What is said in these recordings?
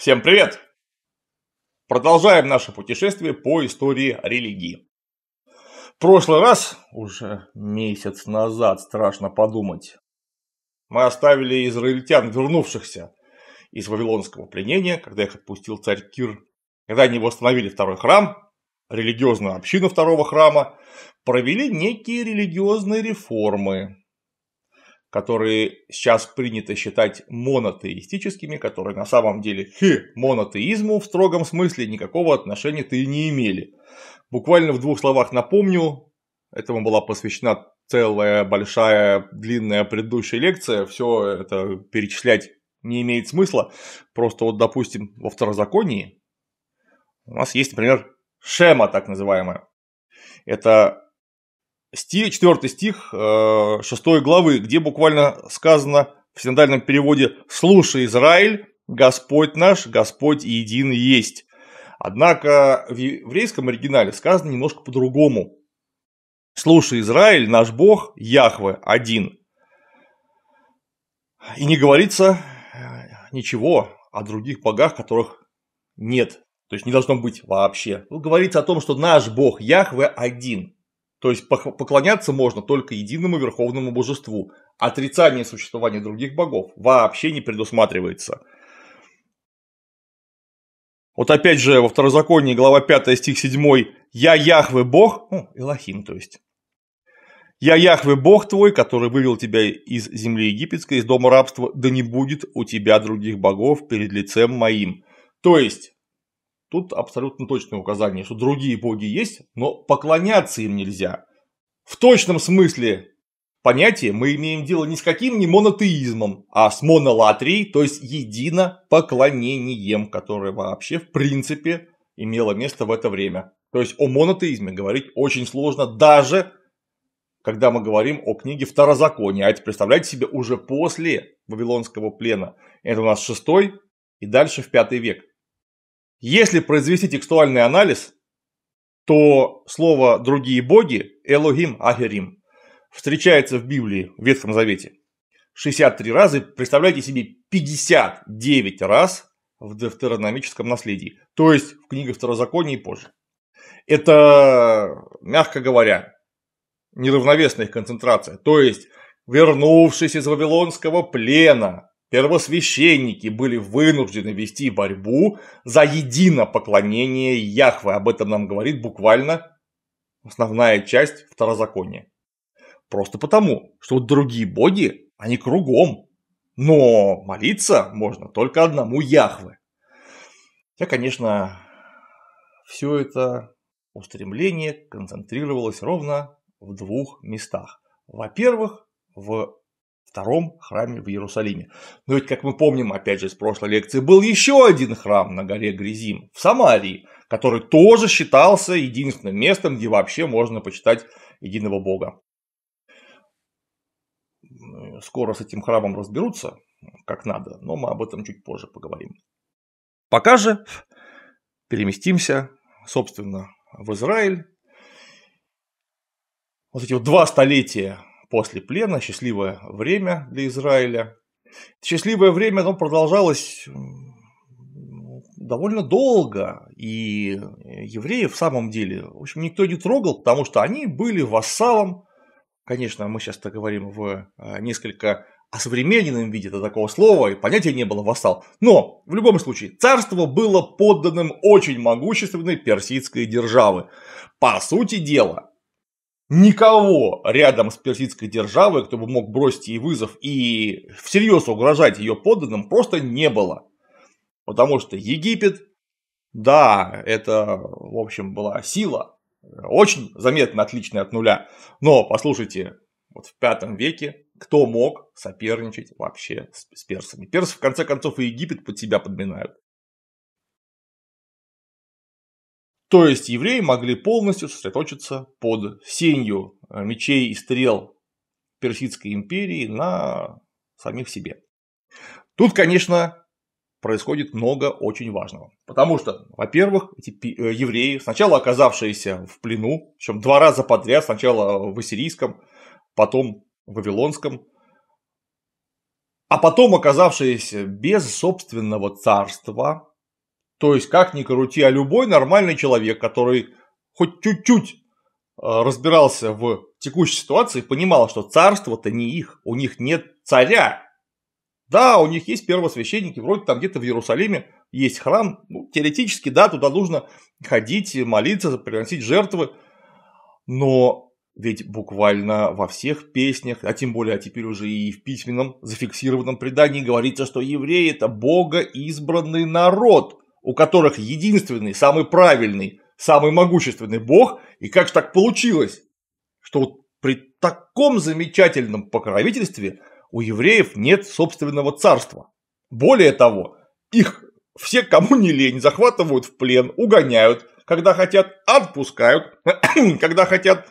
Всем привет! Продолжаем наше путешествие по истории религии. В прошлый раз, уже месяц назад, страшно подумать, мы оставили израильтян, вернувшихся из вавилонского пленения, когда их отпустил царь Кир, когда они восстановили второй храм, религиозную общину второго храма, провели некие религиозные реформы, которые сейчас принято считать монотеистическими, которые на самом деле к монотеизму в строгом смысле никакого отношения-то и не имели. Буквально в двух словах напомню, этому была посвящена целая большая длинная предыдущая лекция, все это перечислять не имеет смысла. Просто вот, допустим, во второзаконии у нас есть, например, шема так называемая. Это стих, 4 стих 6 э, главы, где буквально сказано в синодальном переводе «Слушай, Израиль, Господь наш, Господь един есть». Однако в еврейском оригинале сказано немножко по-другому. «Слушай, Израиль, наш Бог, Яхве, один». И не говорится э, ничего о других богах, которых нет. То есть не должно быть вообще. говорится о том, что наш Бог Яхве один. То есть поклоняться можно только единому верховному божеству. Отрицание существования других богов вообще не предусматривается. Вот опять же во второзаконии, глава 5, стих 7, «Я Яхве Бог», ну, Элохим, то есть, «Я Яхве Бог твой, который вывел тебя из земли египетской, из дома рабства, да не будет у тебя других богов перед лицем моим». То есть, Тут абсолютно точное указание, что другие боги есть, но поклоняться им нельзя. В точном смысле понятия мы имеем дело не с каким-нибудь монотеизмом, а с монолатрией, то есть едино поклонением, которое вообще в принципе имело место в это время. То есть о монотеизме говорить очень сложно, даже когда мы говорим о книге Второзакония. А это, представляете себе, уже после Вавилонского плена. Это у нас шестой и дальше в пятый век. Если произвести текстуальный анализ, то слово «другие боги» Элогим Ахерим встречается в Библии, в Ветхом Завете. 63 раза, представляете себе, 59 раз в девтерономическом наследии, то есть в книгах Второзакония и позже. Это, мягко говоря, неравновесная их концентрация. То есть, вернувшись из Вавилонского плена, Первосвященники были вынуждены вести борьбу за единопоклонение Яхве. Об этом нам говорит буквально основная часть второзакония. Просто потому, что другие боги, они кругом. Но молиться можно только одному Яхве. Я, конечно, все это устремление концентрировалось ровно в двух местах. Во-первых, в втором храме в Иерусалиме. Но ведь, как мы помним, опять же, с прошлой лекции, был еще один храм на горе Гризим в Самарии, который тоже считался единственным местом, где вообще можно почитать единого бога. Скоро с этим храмом разберутся, как надо, но мы об этом чуть позже поговорим. Пока же переместимся, собственно, в Израиль. Вот эти вот два столетия после плена, счастливое время для Израиля. Счастливое время оно продолжалось довольно долго, и евреи, в самом деле, в общем, никто не трогал, потому что они были вассалом, конечно, мы сейчас-то говорим в э, несколько о виде это такого слова, и понятия не было вассал. Но, в любом случае, царство было подданным очень могущественной персидской державы. По сути дела, никого рядом с персидской державой, кто бы мог бросить ей вызов и всерьез угрожать ее подданным, просто не было. Потому что Египет, да, это, в общем, была сила, очень заметно отличная от нуля, но, послушайте, вот в пятом веке кто мог соперничать вообще с, с персами? Персы, в конце концов, и Египет под себя подминают. То есть евреи могли полностью сосредоточиться под сенью э, мечей и стрел Персидской империи на самих себе. Тут, конечно, происходит много очень важного. Потому что, во-первых, эти э, евреи, сначала оказавшиеся в плену, причем два раза подряд, сначала в ассирийском, потом в вавилонском, а потом оказавшиеся без собственного царства, то есть, как ни крути, а любой нормальный человек, который хоть чуть-чуть э, разбирался в текущей ситуации, понимал, что царство-то не их, у них нет царя. Да, у них есть первосвященники, вроде там где-то в Иерусалиме есть храм, ну, теоретически, да, туда нужно ходить, молиться, приносить жертвы, но ведь буквально во всех песнях, а тем более а теперь уже и в письменном зафиксированном предании говорится, что евреи – это бога избранный народ – у которых единственный, самый правильный, самый могущественный бог, и как же так получилось, что вот при таком замечательном покровительстве у евреев нет собственного царства. Более того, их все, кому не лень, захватывают в плен, угоняют, когда хотят, отпускают, когда хотят.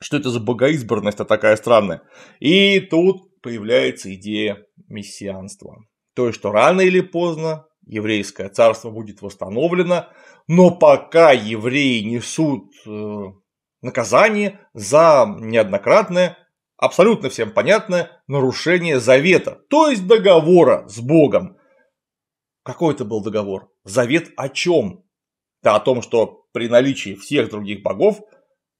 Что это за богоизбранность-то такая странная? И тут появляется идея мессианства. То, есть что рано или поздно еврейское царство будет восстановлено, но пока евреи несут э, наказание за неоднократное, абсолютно всем понятное, нарушение завета, то есть договора с Богом. Какой это был договор? Завет о чем? Да о том, что при наличии всех других богов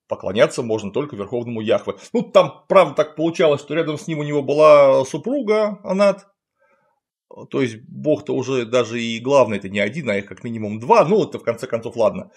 поклоняться можно только Верховному Яхве. Ну, там, правда, так получалось, что рядом с ним у него была супруга Анат, Э, то есть бог-то уже даже и главный это не один, а их как минимум два. Ну, это в конце концов ладно.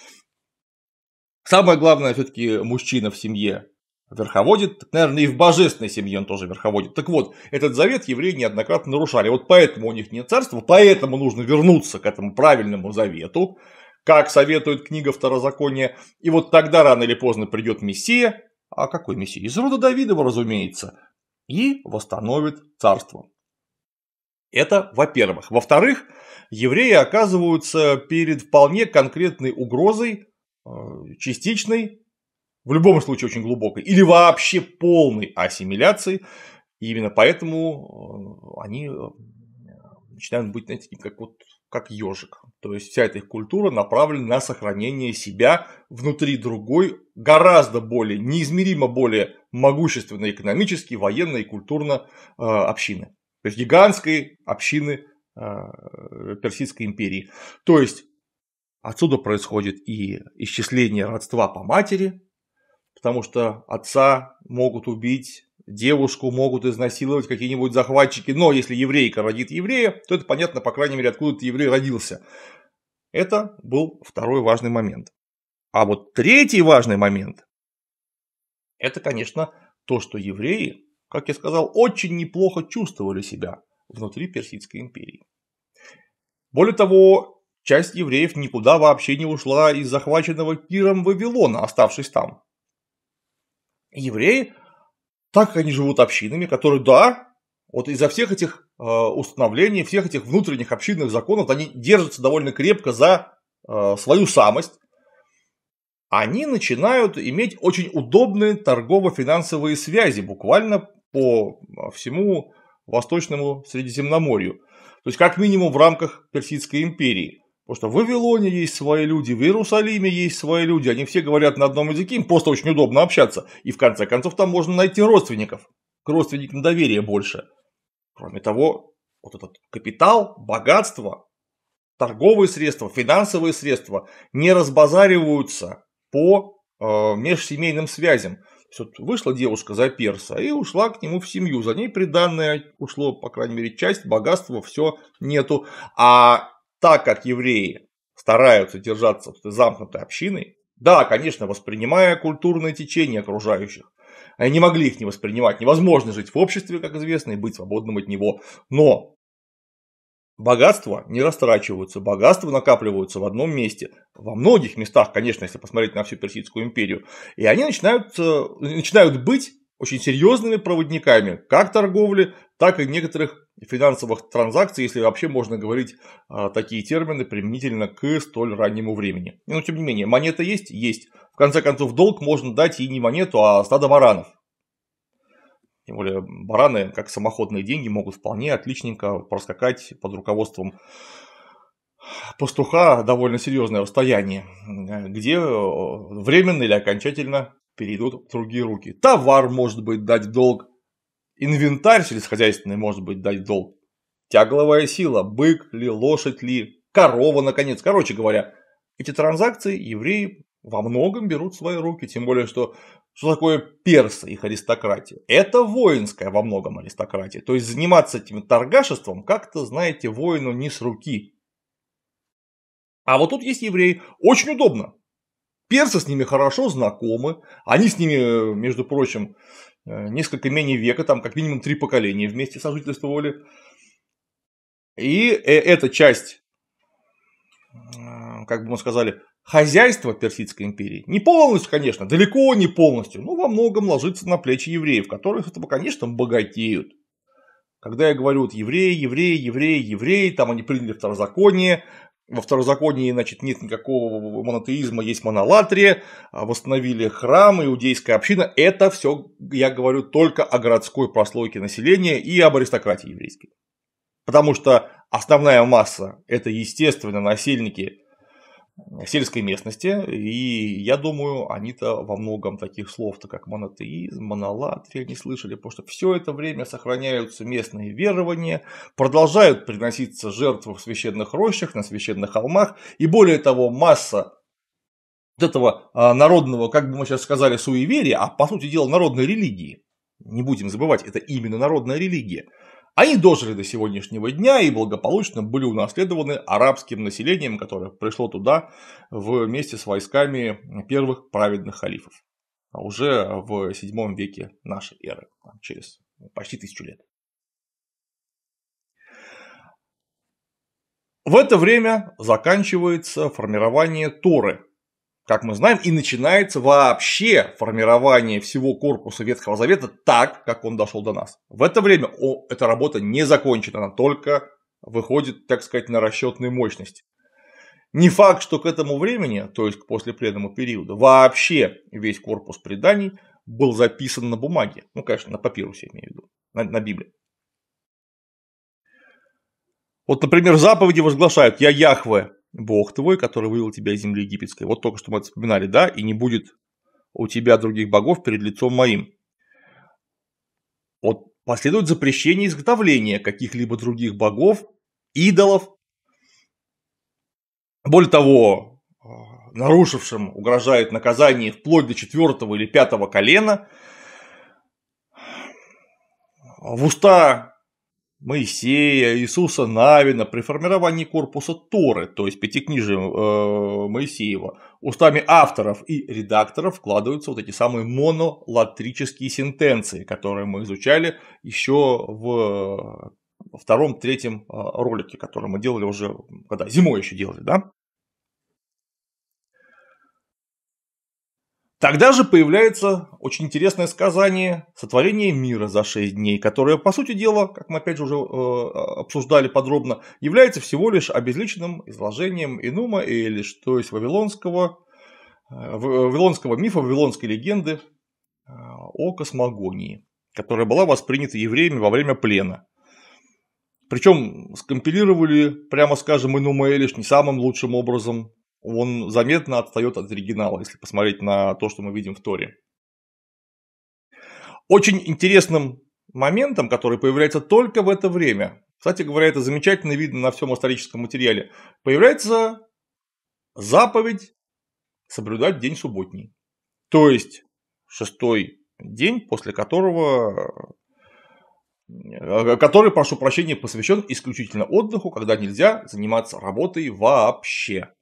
Самое главное все-таки мужчина в семье верховодит, так, наверное, и в божественной семье он тоже верховодит. Так вот, этот завет евреи неоднократно нарушали. Вот поэтому у них нет царства, поэтому нужно вернуться к этому правильному завету, как советует книга Второзакония. И вот тогда рано или поздно придет Мессия, а какой Мессия? Из рода Давидова, разумеется, и восстановит царство. Это во-первых. Во-вторых, евреи оказываются перед вполне конкретной угрозой, э, частичной, в любом случае очень глубокой, или вообще полной ассимиляции. И именно поэтому э, они э, начинают быть, знаете, как вот как ежик. То есть вся эта их культура направлена на сохранение себя внутри другой, гораздо более, неизмеримо более могущественной экономически, военной и культурно э, общины то есть гигантской общины а, Персидской империи. То есть отсюда происходит и исчисление родства по матери, потому что отца могут убить, девушку могут изнасиловать какие-нибудь захватчики, но если еврейка родит еврея, то это понятно, по крайней мере, откуда ты еврей родился. Это был второй важный момент. А вот третий важный момент – это, конечно, то, что евреи как я сказал, очень неплохо чувствовали себя внутри Персидской империи. Более того, часть евреев никуда вообще не ушла из захваченного Киром Вавилона, оставшись там. Евреи, так как они живут общинами, которые, да, вот из-за всех этих э, установлений, всех этих внутренних общинных законов, они держатся довольно крепко за э, свою самость, они начинают иметь очень удобные торгово-финансовые связи буквально по всему Восточному Средиземноморью. То есть, как минимум, в рамках Персидской империи. Потому что в Вавилоне есть свои люди, в Иерусалиме есть свои люди, они все говорят на одном языке, им просто очень удобно общаться. И в конце концов там можно найти родственников. К родственникам доверия больше. Кроме того, вот этот капитал, богатство, торговые средства, финансовые средства не разбазариваются по э, межсемейным связям. Тут вышла девушка за перса и ушла к нему в семью. За ней приданное ушло, по крайней мере, часть, богатства, все нету. А так как евреи стараются держаться замкнутой общиной, да, конечно, воспринимая культурные течения окружающих, они не могли их не воспринимать. Невозможно жить в обществе, как известно, и быть свободным от него. Но Богатства не растрачиваются, богатства накапливаются в одном месте, во многих местах, конечно, если посмотреть на всю Персидскую империю, и они начинают, э, начинают быть очень серьезными проводниками как торговли, так и некоторых финансовых транзакций, если вообще можно говорить э, такие термины применительно к столь раннему времени. Но тем не менее, монета есть? Есть. В конце концов, долг можно дать и не монету, а стадо баранов. Тем более бараны, как самоходные деньги, могут вполне отличненько проскакать под руководством пастуха довольно серьезное расстояние, где э, временно или окончательно перейдут в другие руки. Товар может быть дать долг, инвентарь сельскохозяйственный может быть дать долг, тягловая сила, бык ли, лошадь ли, корова, наконец. Короче говоря, эти транзакции евреи во многом берут в свои руки, тем более, что что такое персы, их аристократия? Это воинская во многом аристократия. То есть заниматься этим торгашеством как-то, знаете, воину не с руки. А вот тут есть евреи. Очень удобно. Персы с ними хорошо знакомы. Они с ними, между прочим, э, несколько менее века, там как минимум три поколения вместе сожительствовали. И э, эта часть, э, как бы мы сказали, Хозяйство Персидской империи не полностью, конечно, далеко не полностью, но во многом ложится на плечи евреев, которых этого, конечно, богатеют. Когда я говорю вот евреи, евреи, евреи, евреи, там они приняли второзаконие, во второзаконии, значит, нет никакого монотеизма, есть монолатрия, а восстановили храм, иудейская община. Это все, я говорю, только о городской прослойке населения и об аристократии еврейской. Потому что основная масса – это, естественно, насельники сельской местности, и я думаю, они-то во многом таких слов-то, как монотеизм, монолатрия, не слышали, потому что все это время сохраняются местные верования, продолжают приноситься жертвы в священных рощах, на священных холмах, и более того, масса вот этого а, народного, как бы мы сейчас сказали, суеверия, а по сути дела народной религии, не будем забывать, это именно народная религия – они дожили до сегодняшнего дня и благополучно были унаследованы арабским населением, которое пришло туда вместе с войсками первых праведных халифов. А уже в VII веке нашей эры, через почти тысячу лет. В это время заканчивается формирование Торы, как мы знаем, и начинается вообще формирование всего корпуса Ветхого Завета так, как он дошел до нас. В это время о, эта работа не закончена, она только выходит, так сказать, на расчетную мощность. Не факт, что к этому времени, то есть к послепленному периоду, вообще весь корпус преданий был записан на бумаге. Ну, конечно, на папирусе, я имею в виду, на, на Библии. Вот, например, заповеди возглашают «Я Яхве, Бог твой, который вывел тебя из земли египетской. Вот только что мы это вспоминали, да, и не будет у тебя других богов перед лицом моим. Вот последует запрещение изготовления каких-либо других богов, идолов. Более того, э, нарушившим угрожает наказание вплоть до четвертого или пятого колена. В уста Моисея, Иисуса Навина при формировании корпуса Торы, то есть пятикнижия э, Моисеева, устами авторов и редакторов вкладываются вот эти самые монолатрические сентенции, которые мы изучали еще в втором-третьем э, ролике, который мы делали уже, когда зимой еще делали, да? Тогда же появляется очень интересное сказание «Сотворение мира за шесть дней», которое, по сути дела, как мы опять же уже э, обсуждали подробно, является всего лишь обезличенным изложением Инума и Элиш, то есть вавилонского, э, э, вавилонского мифа, вавилонской легенды о космогонии, которая была воспринята евреями во время плена. Причем скомпилировали, прямо скажем, Инума Элиш не самым лучшим образом, он заметно отстает от оригинала, если посмотреть на то, что мы видим в Торе. Очень интересным моментом, который появляется только в это время, кстати говоря, это замечательно видно на всем историческом материале, появляется заповедь соблюдать день субботний. То есть шестой день, после которого э, который, прошу прощения, посвящен исключительно отдыху, когда нельзя заниматься работой вообще.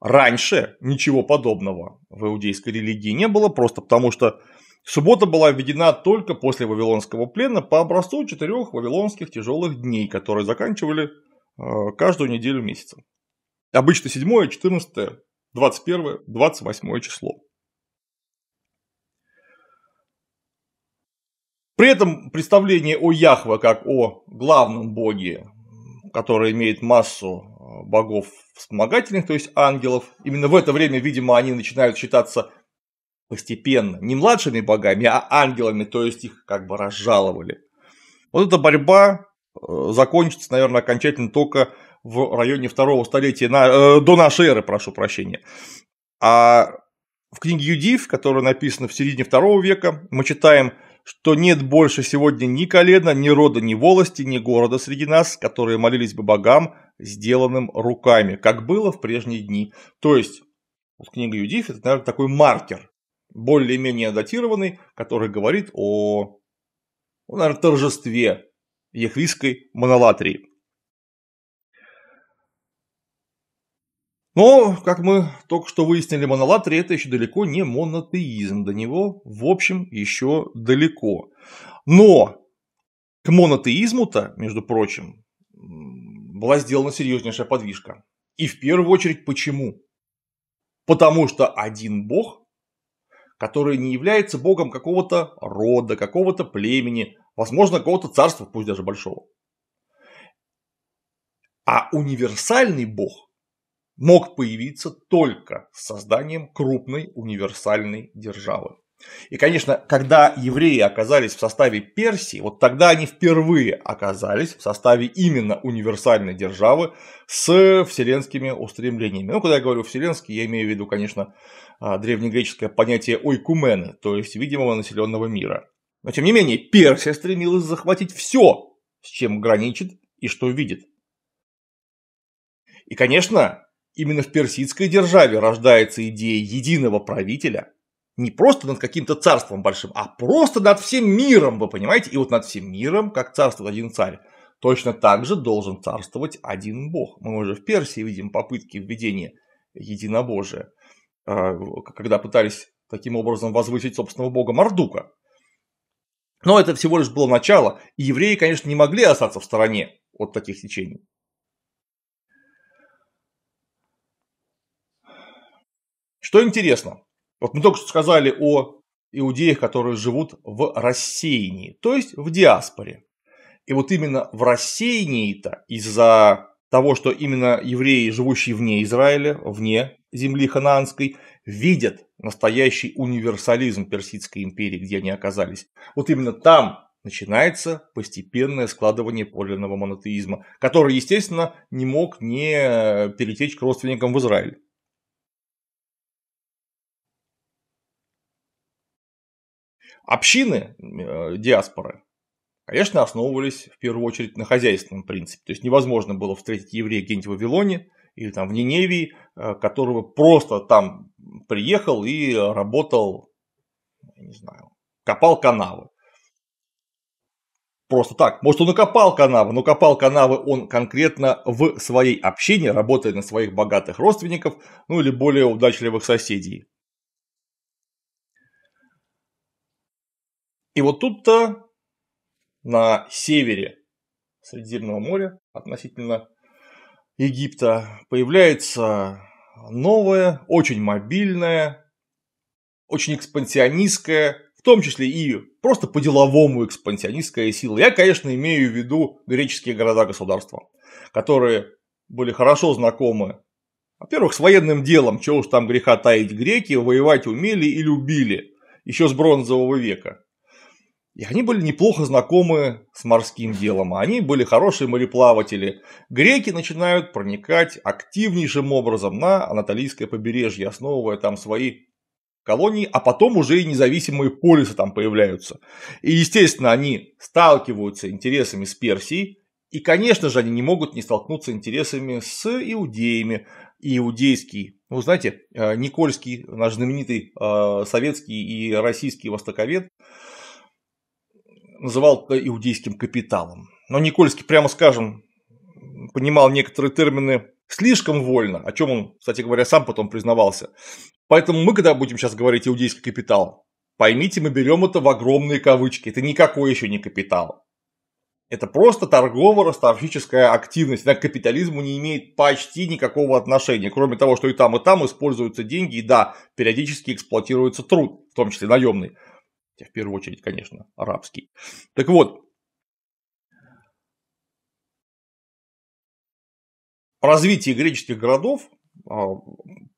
Раньше ничего подобного в иудейской религии не было, просто потому что суббота была введена только после Вавилонского плена по образцу четырех вавилонских тяжелых дней, которые заканчивали э, каждую неделю месяца. Обычно 7, 14, 21, 28 число. При этом представление о Яхве как о главном боге которая имеет массу э, богов вспомогательных, то есть ангелов. Именно в это время, видимо, они начинают считаться постепенно не младшими богами, а ангелами, то есть их как бы разжаловали. Вот эта борьба э, закончится, наверное, окончательно только в районе второго столетия на, э, до нашей эры, прошу прощения. А в книге Юдив, которая написана в середине второго века, мы читаем что нет больше сегодня ни колена, ни рода, ни волости, ни города среди нас, которые молились бы богам, сделанным руками, как было в прежние дни. То есть, вот книга Юдиф – это, наверное, такой маркер, более-менее датированный, который говорит о, наверное, торжестве яхвистской монолатрии. Но, как мы только что выяснили, монолатрия – это еще далеко не монотеизм, до него, в общем, еще далеко. Но к монотеизму-то, между прочим, была сделана серьезнейшая подвижка. И в первую очередь почему? Потому что один бог, который не является богом какого-то рода, какого-то племени, возможно, какого-то царства, пусть даже большого. А универсальный бог, мог появиться только с созданием крупной универсальной державы. И, конечно, когда евреи оказались в составе Персии, вот тогда они впервые оказались в составе именно универсальной державы с вселенскими устремлениями. Ну, когда я говорю вселенский, я имею в виду, конечно, а, древнегреческое понятие ойкумены, то есть видимого населенного мира. Но, тем не менее, Персия стремилась захватить все, с чем граничит и что видит. И, конечно, Именно в персидской державе рождается идея единого правителя. Не просто над каким-то царством большим, а просто над всем миром, вы понимаете? И вот над всем миром, как царствует один царь, точно так же должен царствовать один бог. Мы уже в Персии видим попытки введения единобожия, э, когда пытались таким образом возвысить собственного бога Мардука. Но это всего лишь было начало, и евреи, конечно, не могли остаться в стороне от таких течений. Что интересно, вот мы только что сказали о иудеях, которые живут в рассеянии, то есть в диаспоре. И вот именно в рассеянии-то из-за того, что именно евреи, живущие вне Израиля, вне земли ханаанской, видят настоящий универсализм Персидской империи, где они оказались. Вот именно там начинается постепенное складывание подлинного монотеизма, который, естественно, не мог не перетечь к родственникам в Израиль. Общины э, диаспоры, конечно, основывались в первую очередь на хозяйственном принципе. То есть невозможно было встретить еврея где-нибудь в Вавилоне или там в Ниневии, э, которого просто там приехал и работал, не знаю, копал канавы. Просто так. Может, он и копал канавы, но копал канавы он конкретно в своей общине, работая на своих богатых родственников, ну или более удачливых соседей. И вот тут-то на севере Средиземного моря относительно Египта появляется новое, очень мобильное, очень экспансионистское, в том числе и просто по-деловому экспансионистская сила. Я, конечно, имею в виду греческие города-государства, которые были хорошо знакомы, во-первых, с военным делом, чего уж там греха таить, греки воевать умели и любили еще с бронзового века. И они были неплохо знакомы с морским делом, а они были хорошие мореплаватели. Греки начинают проникать активнейшим образом на Анатолийское побережье, основывая там свои колонии, а потом уже и независимые полисы там появляются. И, естественно, они сталкиваются интересами с Персией, и, конечно же, они не могут не столкнуться интересами с иудеями. иудейский, ну, знаете, э, Никольский, наш знаменитый э, советский и российский востоковед, называл это иудейским капиталом. Но Никольский, прямо скажем, понимал некоторые термины слишком вольно, о чем он, кстати говоря, сам потом признавался. Поэтому мы, когда будем сейчас говорить иудейский капитал, поймите, мы берем это в огромные кавычки. Это никакой еще не капитал. Это просто торгово-ростовщическая активность. Она к капитализму не имеет почти никакого отношения, кроме того, что и там, и там используются деньги, и да, периодически эксплуатируется труд, в том числе наемный хотя в первую очередь, конечно, арабский. Так вот, развитие греческих городов а,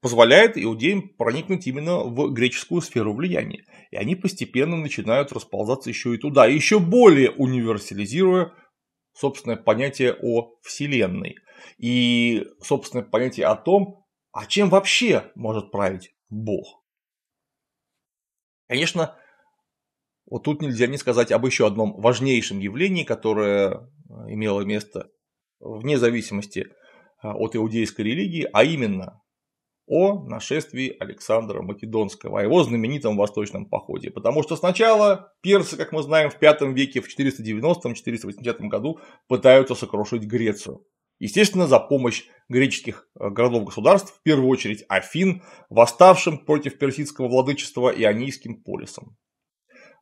позволяет иудеям проникнуть именно в греческую сферу влияния. И они постепенно начинают расползаться еще и туда, еще более универсализируя собственное понятие о Вселенной и собственное понятие о том, а чем вообще может править Бог. Конечно, вот тут нельзя не сказать об еще одном важнейшем явлении, которое э, имело место вне зависимости э, от иудейской религии, а именно о нашествии Александра Македонского, о его знаменитом восточном походе. Потому что сначала персы, как мы знаем, в V веке, в 490-480 году пытаются сокрушить Грецию. Естественно, за помощь греческих э, городов-государств, в первую очередь Афин, восставшим против персидского владычества ионийским полисом.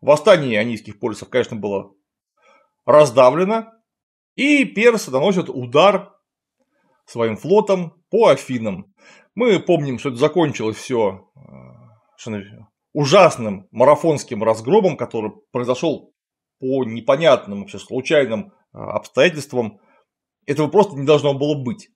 Восстание анийских полисов, конечно, было раздавлено, и персы наносят удар своим флотом по Афинам. Мы помним, что это закончилось все э, ужасным марафонским разгромом, который произошел по непонятным, вообще случайным э, обстоятельствам. Этого просто не должно было быть,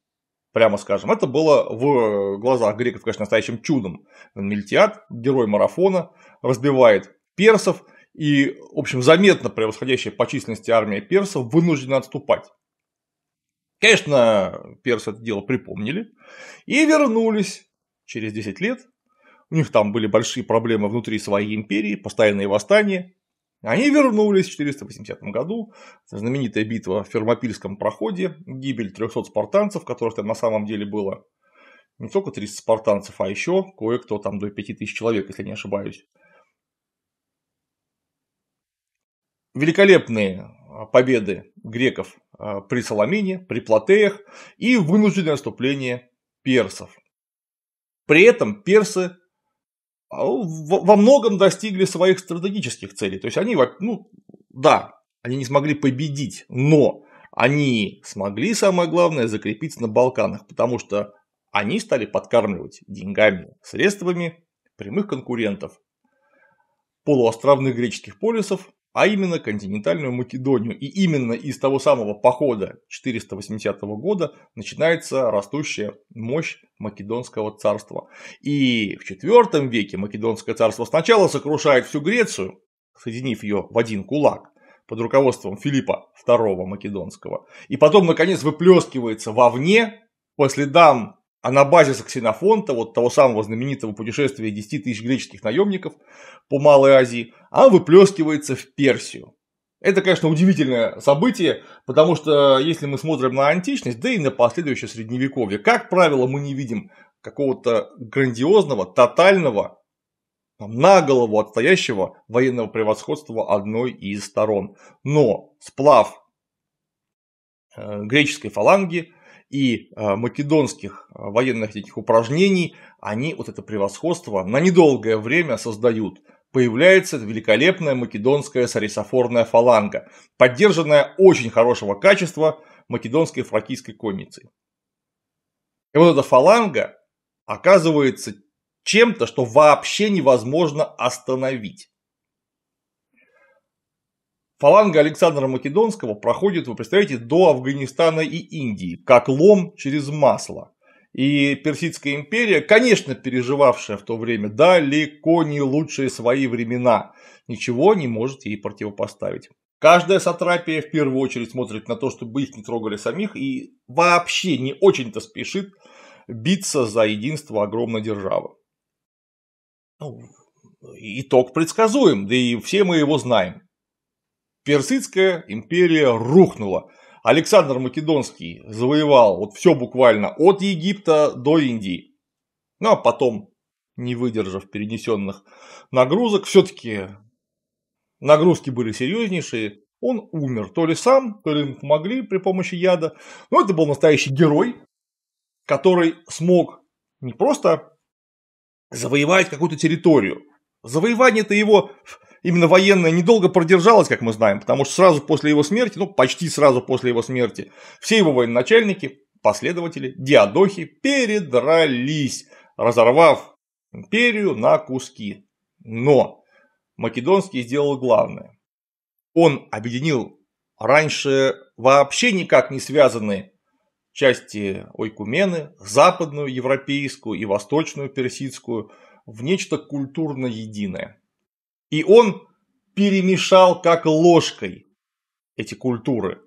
прямо скажем. Это было в глазах греков, конечно, настоящим чудом. Мельтиад, герой марафона, разбивает персов – и, в общем, заметно превосходящая по численности армия персов вынуждена отступать. Конечно, персы это дело припомнили и вернулись через 10 лет. У них там были большие проблемы внутри своей империи, постоянные восстания. Они вернулись в 480 году, это знаменитая битва в Фермопильском проходе, гибель 300 спартанцев, которых там на самом деле было не только 300 спартанцев, а еще кое-кто там до 5000 человек, если не ошибаюсь. великолепные а, победы греков а, при Соломине, при Платеях и вынужденное наступление персов. При этом персы а, во многом достигли своих стратегических целей. То есть они, ну, да, они не смогли победить, но они смогли, самое главное, закрепиться на Балканах, потому что они стали подкармливать деньгами, средствами прямых конкурентов полуостровных греческих полисов, а именно континентальную Македонию. И именно из того самого похода 480 года начинается растущая мощь Македонского царства. И в IV веке Македонское царство сначала сокрушает всю Грецию, соединив ее в один кулак под руководством Филиппа II Македонского, и потом, наконец, выплескивается вовне по следам а на базе Саксинофонта, вот того самого знаменитого путешествия 10 тысяч греческих наемников по Малой Азии, а выплескивается в Персию. Это, конечно, удивительное событие, потому что если мы смотрим на античность, да и на последующее средневековье, как правило, мы не видим какого-то грандиозного, тотального, там, на голову отстоящего военного превосходства одной из сторон. Но сплав э, греческой фаланги и э, македонских э, военных этих упражнений, они вот это превосходство на недолгое время создают. Появляется великолепная македонская сарисофорная фаланга, поддержанная очень хорошего качества македонской фракийской конницей. И вот эта фаланга оказывается чем-то, что вообще невозможно остановить. Фаланга Александра Македонского проходит, вы представляете, до Афганистана и Индии, как лом через масло. И Персидская империя, конечно, переживавшая в то время далеко не лучшие свои времена, ничего не может ей противопоставить. Каждая сатрапия в первую очередь смотрит на то, чтобы их не трогали самих и вообще не очень-то спешит биться за единство огромной державы. Ну, итог предсказуем, да и все мы его знаем. Персидская империя рухнула. Александр Македонский завоевал вот все буквально от Египта до Индии. Ну а потом, не выдержав перенесенных нагрузок, все-таки нагрузки были серьезнейшие. Он умер то ли сам, то ли ему помогли при помощи яда. Но это был настоящий герой, который смог не просто завоевать какую-то территорию. завоевание это его именно военная недолго продержалась, как мы знаем, потому что сразу после его смерти, ну почти сразу после его смерти, все его военачальники, последователи, диадохи передрались, разорвав империю на куски. Но Македонский сделал главное. Он объединил раньше вообще никак не связанные части Ойкумены, западную, европейскую и восточную, персидскую, в нечто культурно единое. И он перемешал как ложкой эти культуры,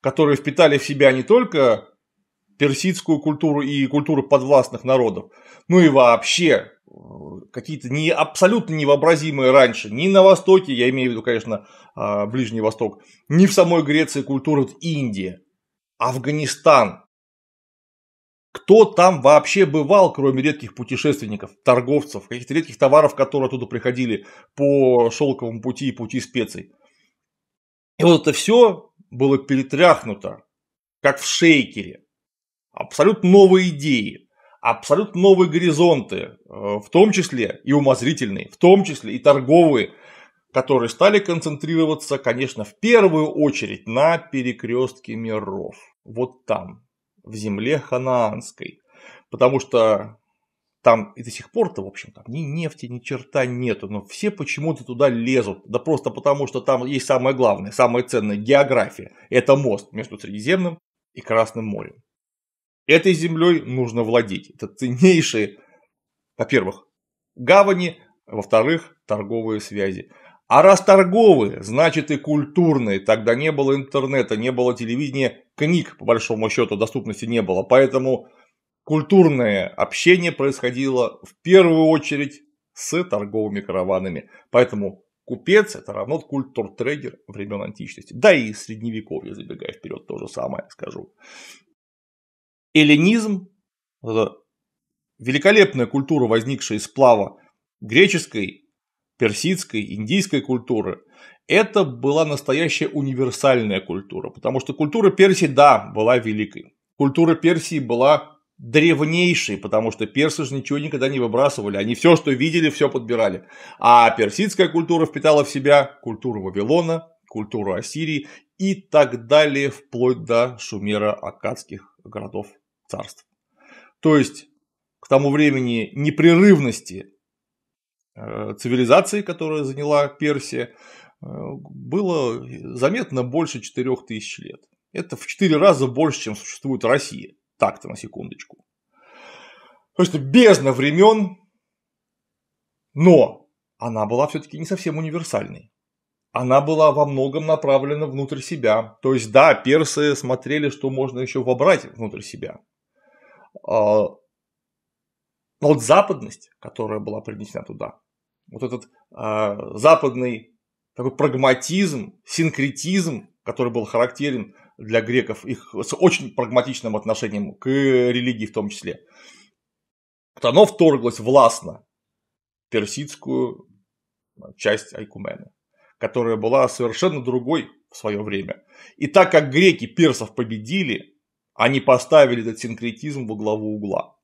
которые впитали в себя не только персидскую культуру и культуру подвластных народов, ну и вообще э, какие-то не, абсолютно невообразимые раньше, ни на Востоке, я имею в виду, конечно, а, Ближний Восток, ни в самой Греции культуры, вот Индия, Афганистан, кто там вообще бывал, кроме редких путешественников, торговцев, каких-то редких товаров, которые оттуда приходили по шелковому пути и пути специй? И вот это все было перетряхнуто, как в шейкере. Абсолютно новые идеи, абсолютно новые горизонты, э, в том числе и умозрительные, в том числе и торговые, которые стали концентрироваться, конечно, в первую очередь на перекрестке миров. Вот там, в земле ханаанской, потому что там и до сих пор-то, в общем там ни нефти, ни черта нету, но все почему-то туда лезут, да просто потому, что там есть самое главное, самая ценная география – это мост между Средиземным и Красным морем. Этой землей нужно владеть, это ценнейшие, во-первых, гавани, во-вторых, торговые связи. А раз торговые, значит и культурные. Тогда не было интернета, не было телевидения, книг, по большому счету, доступности не было. Поэтому культурное общение происходило в первую очередь с торговыми караванами. Поэтому купец – это равно культур-трейдер времен античности. Да и средневековье, забегая вперед, то же самое скажу. Эллинизм – великолепная культура, возникшая из сплава греческой персидской, индийской культуры, это была настоящая универсальная культура, потому что культура Персии, да, была великой. Культура Персии была древнейшей, потому что персы же ничего никогда не выбрасывали, они все, что видели, все подбирали. А персидская культура впитала в себя культуру Вавилона, культуру Ассирии и так далее, вплоть до шумеро аккадских городов царств. То есть, к тому времени непрерывности Э, цивилизации, которая заняла Персия, э, было заметно больше 4000 лет. Это в 4 раза больше, чем существует Россия. Так-то, на секундочку. То есть бездна времен, но она была все-таки не совсем универсальной. Она была во многом направлена внутрь себя. То есть, да, персы смотрели, что можно еще вобрать внутрь себя. А, но вот западность, которая была принесена туда, вот этот а, западный такой прагматизм, синкретизм, который был характерен для греков, их с очень прагматичным отношением к религии в том числе, то оно вторглось властно в персидскую а, часть Айкумены, которая была совершенно другой в свое время. И так как греки персов победили, они поставили этот синкретизм во главу угла.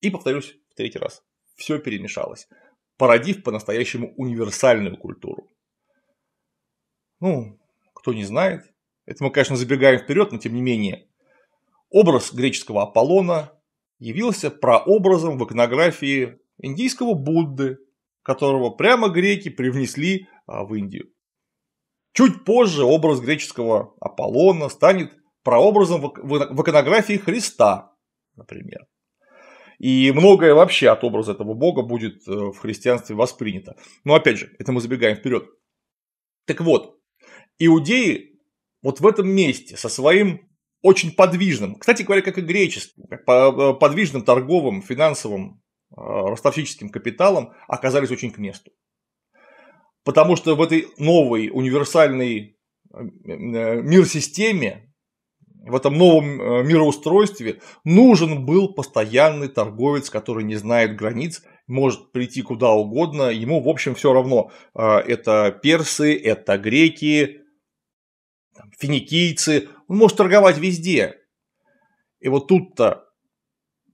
И повторюсь в третий раз, все перемешалось породив по-настоящему универсальную культуру. Ну, кто не знает, это мы, конечно, забегаем вперед, но тем не менее. Образ греческого Аполлона явился прообразом в иконографии индийского Будды, которого прямо греки привнесли а, в Индию. Чуть позже образ греческого Аполлона станет прообразом в иконографии Христа, например. И многое вообще от образа этого бога будет э, в христианстве воспринято. Но опять же, это мы забегаем вперед. Так вот, иудеи вот в этом месте со своим очень подвижным, кстати говоря, как и греческим, как э, подвижным торговым, финансовым, э, ростовщическим капиталом оказались очень к месту. Потому что в этой новой универсальной мир-системе в этом новом э, мироустройстве нужен был постоянный торговец, который не знает границ, может прийти куда угодно, ему, в общем, все равно. Э, это персы, это греки, финикийцы, он может торговать везде. И вот тут-то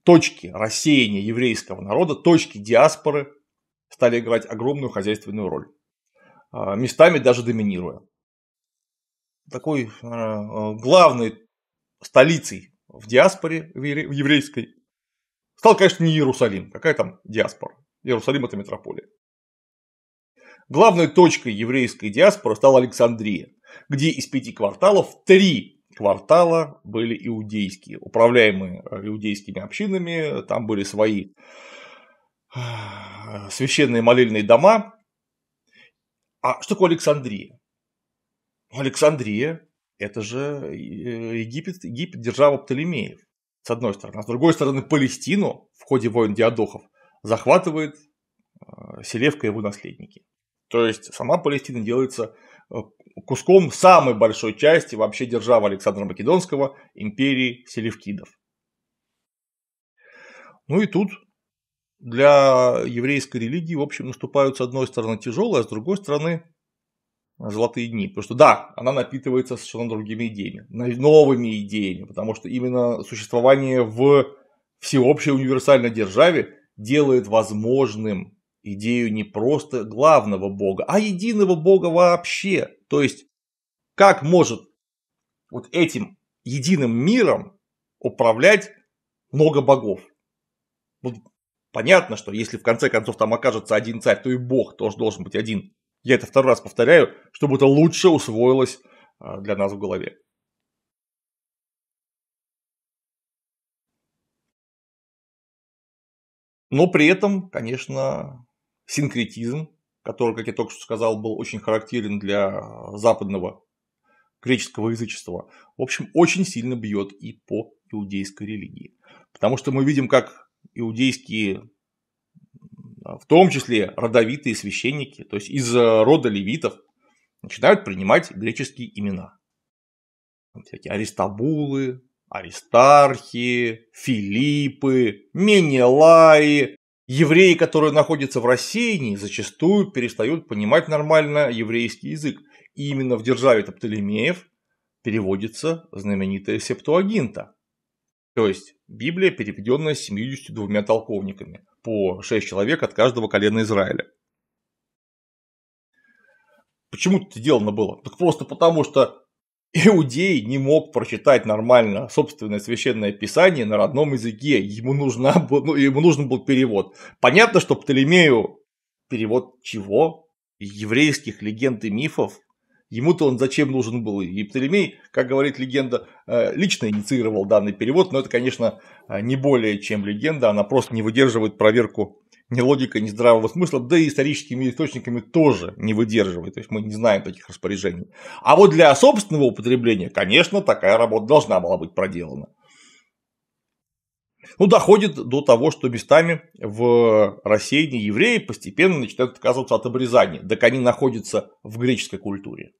точки рассеяния еврейского народа, точки диаспоры стали играть огромную хозяйственную роль, э, местами даже доминируя такой главный столицей в диаспоре в еврейской стал, конечно, не Иерусалим. Какая там диаспора? Иерусалим – это метрополия. Главной точкой еврейской диаспоры стала Александрия, где из пяти кварталов три квартала были иудейские, управляемые э, иудейскими общинами, там были свои э, священные молельные дома. А что такое Александрия? Александрия это же э, Египет, Египет держава Птолемеев, с одной стороны. А с другой стороны, Палестину в ходе войн Диадохов захватывает э, Селевка и его наследники. То есть сама Палестина делается э, куском самой большой части вообще державы Александра Македонского, империи селевкидов. Ну и тут для еврейской религии, в общем, наступают с одной стороны тяжелые, а с другой стороны золотые дни. Потому что да, она напитывается совершенно другими идеями, новыми идеями, потому что именно существование в всеобщей универсальной державе делает возможным идею не просто главного бога, а единого бога вообще. То есть, как может вот этим единым миром управлять много богов? Ну, понятно, что если в конце концов там окажется один царь, то и бог тоже должен быть один. Я это второй раз повторяю, чтобы это лучше усвоилось а, для нас в голове. Но при этом, конечно, синкретизм, который, как я только что сказал, был очень характерен для западного греческого язычества, в общем, очень сильно бьет и по иудейской религии. Потому что мы видим, как иудейские а, в том числе родовитые священники, то есть из э, рода левитов, начинают принимать греческие имена. Всякие аристабулы, аристархи, филиппы, менелаи. Евреи, которые находятся в рассеянии, зачастую перестают понимать нормально еврейский язык. И именно в державе Топтолемеев переводится знаменитая септуагинта, то есть Библия, переведенная 72 толковниками по 6 человек от каждого колена Израиля. Почему это сделано было? Так просто потому, что Иудей не мог прочитать нормально собственное священное писание на родном языке, ему, нужна, ну, ему нужен был перевод. Понятно, что Птолемею перевод чего? Еврейских легенд и мифов Ему-то он зачем нужен был? И Птолемей, как говорит легенда, э, лично инициировал данный перевод, но это, конечно, э, не более чем легенда, она просто не выдерживает проверку ни логика, ни здравого смысла, да и историческими источниками тоже не выдерживает. То есть мы не знаем таких распоряжений. А вот для собственного употребления, конечно, такая работа должна была быть проделана. Ну, доходит до того, что местами в рассеянии евреи постепенно начинают отказываться от обрезания, так они находятся в греческой культуре.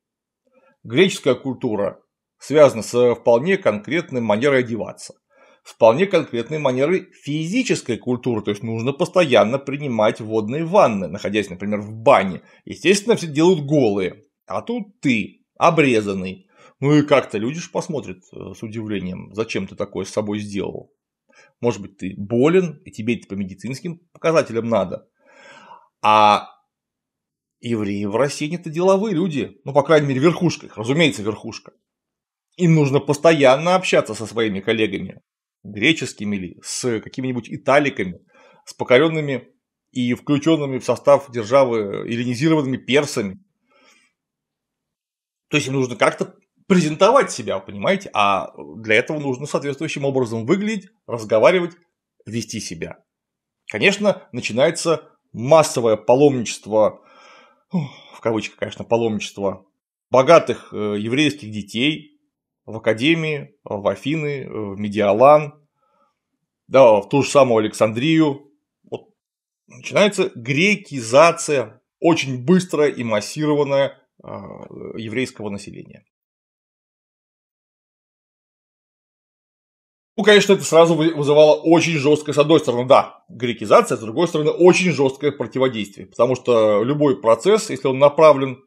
Греческая культура связана с вполне конкретной манерой одеваться, с вполне конкретной манерой физической культуры, то есть нужно постоянно принимать водные ванны, находясь, например, в бане. Естественно, все делают голые, а тут ты, обрезанный. Ну и как-то люди же посмотрят э, с удивлением, зачем ты такое с собой сделал. Может быть, ты болен, и тебе это по медицинским показателям надо. А Евреи в России это деловые люди, ну, по крайней мере, верхушка их, разумеется, верхушка. Им нужно постоянно общаться со своими коллегами, греческими или с какими-нибудь италиками, с покоренными и включенными в состав державы эллинизированными персами. То есть им нужно как-то презентовать себя, понимаете? А для этого нужно соответствующим образом выглядеть, разговаривать, вести себя. Конечно, начинается массовое паломничество в кавычках, конечно, паломничество богатых э, еврейских детей в Академии, в Афины, э, в Медиалан, да, в ту же самую Александрию. Вот начинается грекизация очень быстрая и массированная э, еврейского населения. Ну, конечно, это сразу вызывало очень жесткое, с одной стороны, да, грекизация, с другой стороны, очень жесткое противодействие, потому что любой процесс, если он направлен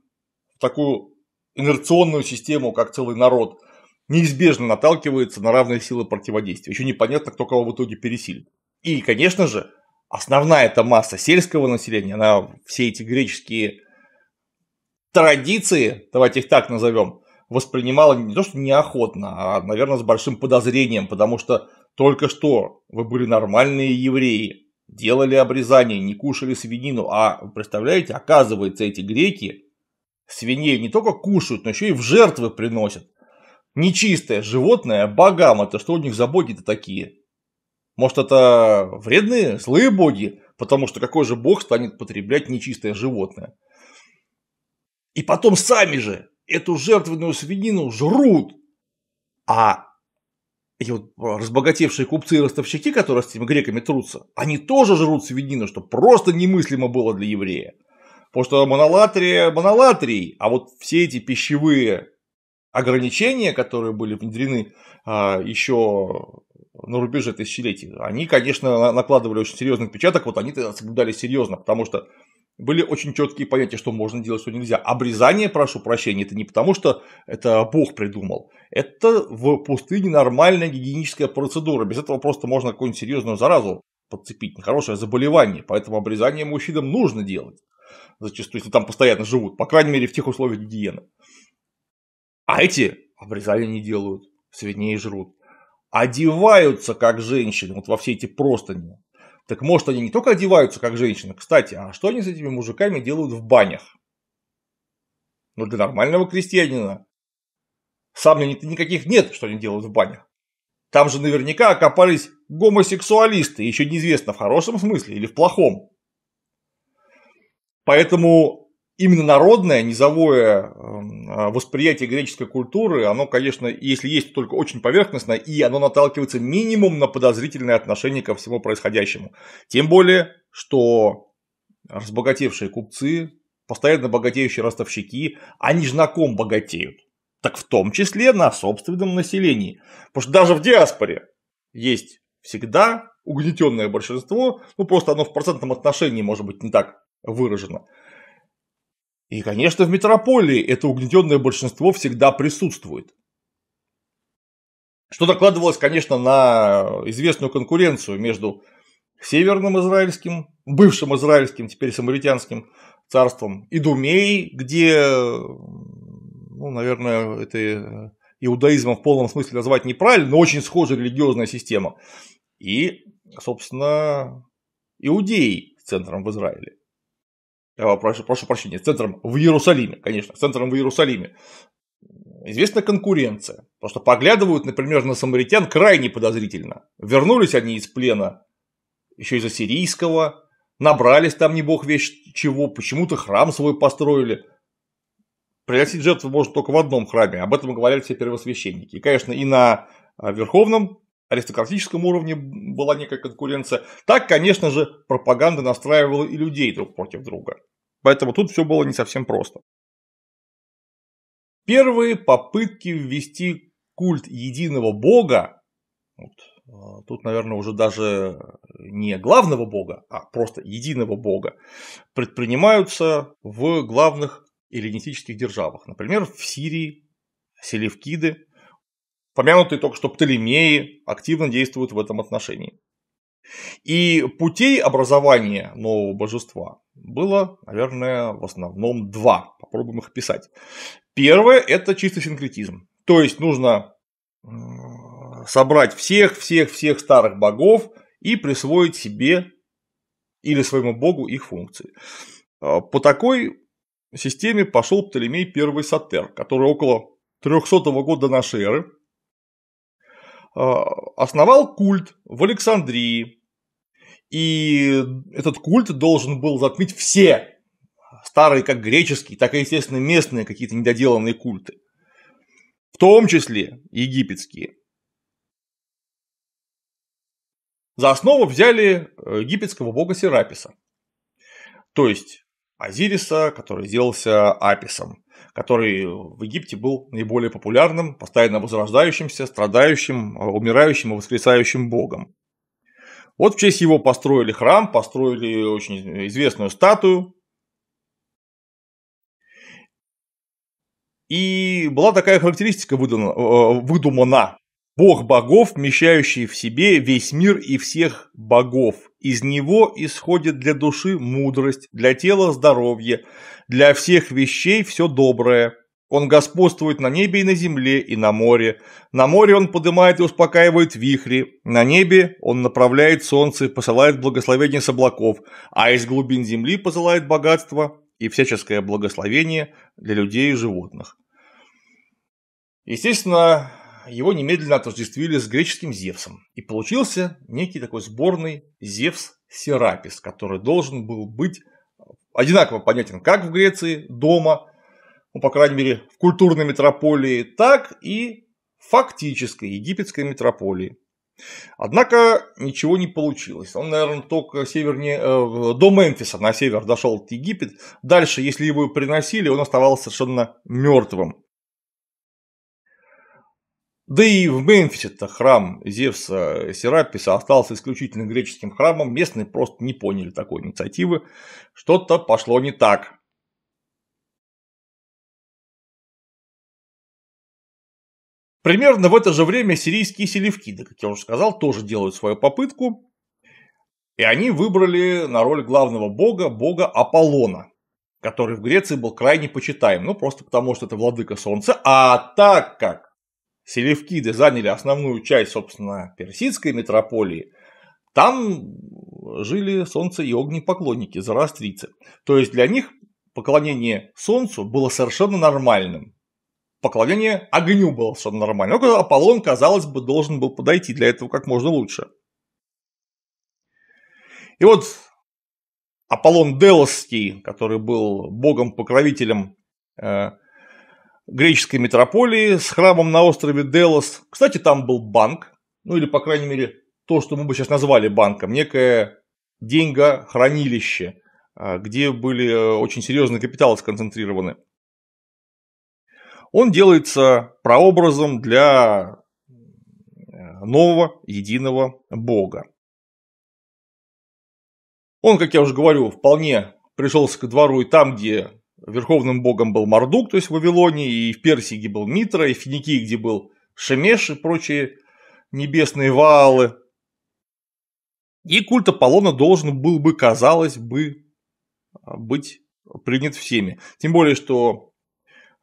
в такую инерционную систему, как целый народ, неизбежно наталкивается на равные силы противодействия. Еще непонятно, кто кого в итоге пересилит. И, конечно же, основная эта масса сельского населения, она все эти греческие традиции, давайте их так назовем, воспринимала не то, что неохотно, а, наверное, с большим подозрением, потому что только что вы были нормальные евреи, делали обрезание, не кушали свинину, а, представляете, оказывается, эти греки свиней не только кушают, но еще и в жертвы приносят. Нечистое животное богам, это что у них за боги-то такие? Может, это вредные, злые боги, потому что какой же бог станет потреблять нечистое животное? И потом сами же эту жертвенную свинину жрут. А эти вот разбогатевшие купцы и ростовщики, которые с этими греками трутся, они тоже жрут свинину, что просто немыслимо было для еврея. Потому что монолатрия монолатрий, а вот все эти пищевые ограничения, которые были внедрены а, еще на рубеже тысячелетий, они, конечно, накладывали очень серьезный отпечаток, вот они тогда соблюдали серьезно, потому что были очень четкие понятия, что можно делать, что нельзя. Обрезание, прошу прощения, это не потому, что это Бог придумал. Это в пустыне нормальная гигиеническая процедура. Без этого просто можно какую-нибудь серьезную заразу подцепить, нехорошее заболевание. Поэтому обрезание мужчинам нужно делать. Зачастую, если там постоянно живут, по крайней мере, в тех условиях гигиены. А эти обрезания не делают, свиней жрут. Одеваются как женщины, вот во все эти простыни. Так может они не только одеваются как женщины, кстати, а что они с этими мужиками делают в банях? Ну для нормального крестьянина сомнений-то никаких нет, что они делают в банях. Там же наверняка окопались гомосексуалисты, еще неизвестно в хорошем смысле или в плохом. Поэтому именно народное, низовое эм, а, восприятие греческой культуры, оно, конечно, если есть, только очень поверхностно, и оно наталкивается минимум на подозрительное отношение ко всему происходящему. Тем более, что разбогатевшие купцы, постоянно богатеющие ростовщики, они же на ком богатеют? Так в том числе на собственном населении. Потому что даже в диаспоре есть всегда угнетенное большинство, ну просто оно в процентном отношении может быть не так выражено. И, конечно, в метрополии это угнетенное большинство всегда присутствует. Что докладывалось, конечно, на известную конкуренцию между северным израильским, бывшим израильским, теперь самаритянским царством, и Думеей, где, ну, наверное, это э, иудаизмом в полном смысле назвать неправильно, но очень схожа религиозная система. И, собственно, иудеи с центром в Израиле прошу, прошу прощения, с центром в Иерусалиме, конечно, с центром в Иерусалиме. Известна конкуренция, потому что поглядывают, например, на самаритян крайне подозрительно. Вернулись они из плена еще из ассирийского, набрались там не бог вещь чего, почему-то храм свой построили. Приносить жертву можно только в одном храме, об этом говорят все первосвященники. И, конечно, и на Верховном аристократическом уровне была некая конкуренция, так, конечно же, пропаганда настраивала и людей друг против друга. Поэтому тут все было не совсем просто. Первые попытки ввести культ единого бога, вот, а, тут, наверное, уже даже не главного бога, а просто единого бога, предпринимаются в главных эллинистических державах. Например, в Сирии Селевкиды Помянутые только что Птолемеи активно действуют в этом отношении. И путей образования нового божества было, наверное, в основном два. Попробуем их описать. Первое – это чисто синкретизм. То есть нужно э, собрать всех, всех, всех старых богов и присвоить себе или своему богу их функции. Э, по такой системе пошел Птолемей I Сатер, который около 300 года до нашей эры Э, основал культ в Александрии. И этот культ должен был затмить все старые как греческие, так и, естественно, местные какие-то недоделанные культы, в том числе египетские. За основу взяли э, египетского бога Сераписа, то есть Азириса, который сделался Аписом который в Египте был наиболее популярным, постоянно возрождающимся, страдающим, умирающим и воскресающим богом. Вот в честь его построили храм, построили очень известную статую. И была такая характеристика выдана, э, выдумана. Бог богов, вмещающий в себе весь мир и всех богов. Из него исходит для души мудрость, для тела здоровье, для всех вещей все доброе. Он господствует на небе и на земле, и на море. На море он поднимает и успокаивает вихри. На небе он направляет солнце и посылает благословение с облаков, а из глубин земли посылает богатство и всяческое благословение для людей и животных. Естественно, его немедленно отождествили с греческим Зевсом, и получился некий такой сборный Зевс Серапис, который должен был быть э, одинаково понятен как в Греции дома, ну, по крайней мере, в культурной метрополии, так и фактической египетской метрополии. Однако ничего не получилось. Он, наверное, только севернее, э, до Мемфиса на север дошел Египет. Дальше, если его приносили, он оставался совершенно мертвым. Да и в Мемфисе-то храм Зевса Сераписа остался исключительно греческим храмом, местные просто не поняли такой инициативы, что-то пошло не так. Примерно в это же время сирийские селевкиды, как я уже сказал, тоже делают свою попытку, и они выбрали на роль главного бога, бога Аполлона, который в Греции был крайне почитаем, ну просто потому, что это владыка солнца, а так как селевкиды заняли основную часть, собственно, персидской метрополии, там жили солнце и огни огнепоклонники, зарастрицы. То есть для них поклонение солнцу было совершенно нормальным. Поклонение огню было совершенно нормальным. Аполлон, казалось бы, должен был подойти для этого как можно лучше. И вот Аполлон Делосский, который был богом-покровителем э, греческой метрополии с храмом на острове Делос. Кстати, там был банк, ну или, по крайней мере, то, что мы бы сейчас назвали банком, некое деньгохранилище, а, где были э, очень серьезные капиталы сконцентрированы. Он делается прообразом для э, нового единого бога. Он, как я уже говорю, вполне пришелся к двору и там, где верховным богом был Мардук, то есть в Вавилоне, и в Персии, где был Митра, и в Финикии, где был Шемеш и прочие небесные валы. И культ Аполлона должен был бы, казалось бы, быть принят всеми. Тем более, что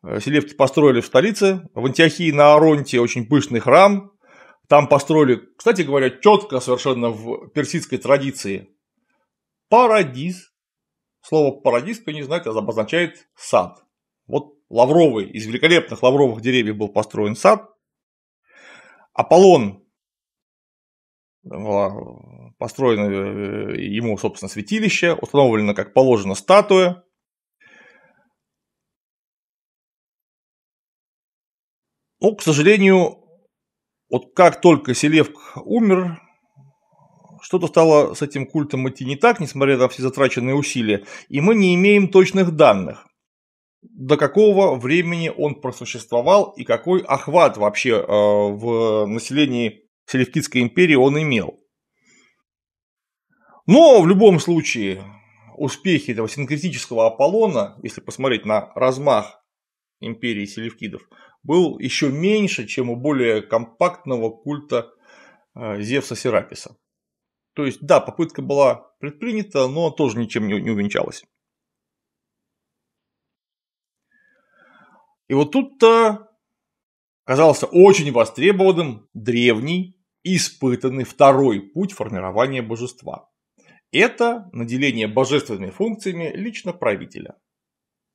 э, селевки построили в столице, в Антиохии на Аронте очень пышный храм, там построили, кстати говоря, четко совершенно в персидской традиции парадиз, Слово «парадис», кто не знает, а обозначает сад. Вот лавровый, из великолепных лавровых деревьев был построен сад. Аполлон была э, ему, собственно, святилище, установлена, как положено, статуя. Но, ну, к сожалению, вот как только Селевк умер, что-то стало с этим культом идти не так, несмотря на все затраченные усилия, и мы не имеем точных данных. До какого времени он просуществовал и какой охват вообще э, в населении Селевкидской империи он имел. Но в любом случае успехи этого синкретического Аполлона, если посмотреть на размах империи селевкидов, был еще меньше, чем у более компактного культа э, Зевса Сераписа. То есть, да, попытка была предпринята, но тоже ничем не, не увенчалась. И вот тут-то казался очень востребованным древний, испытанный второй путь формирования божества. Это наделение божественными функциями лично правителя.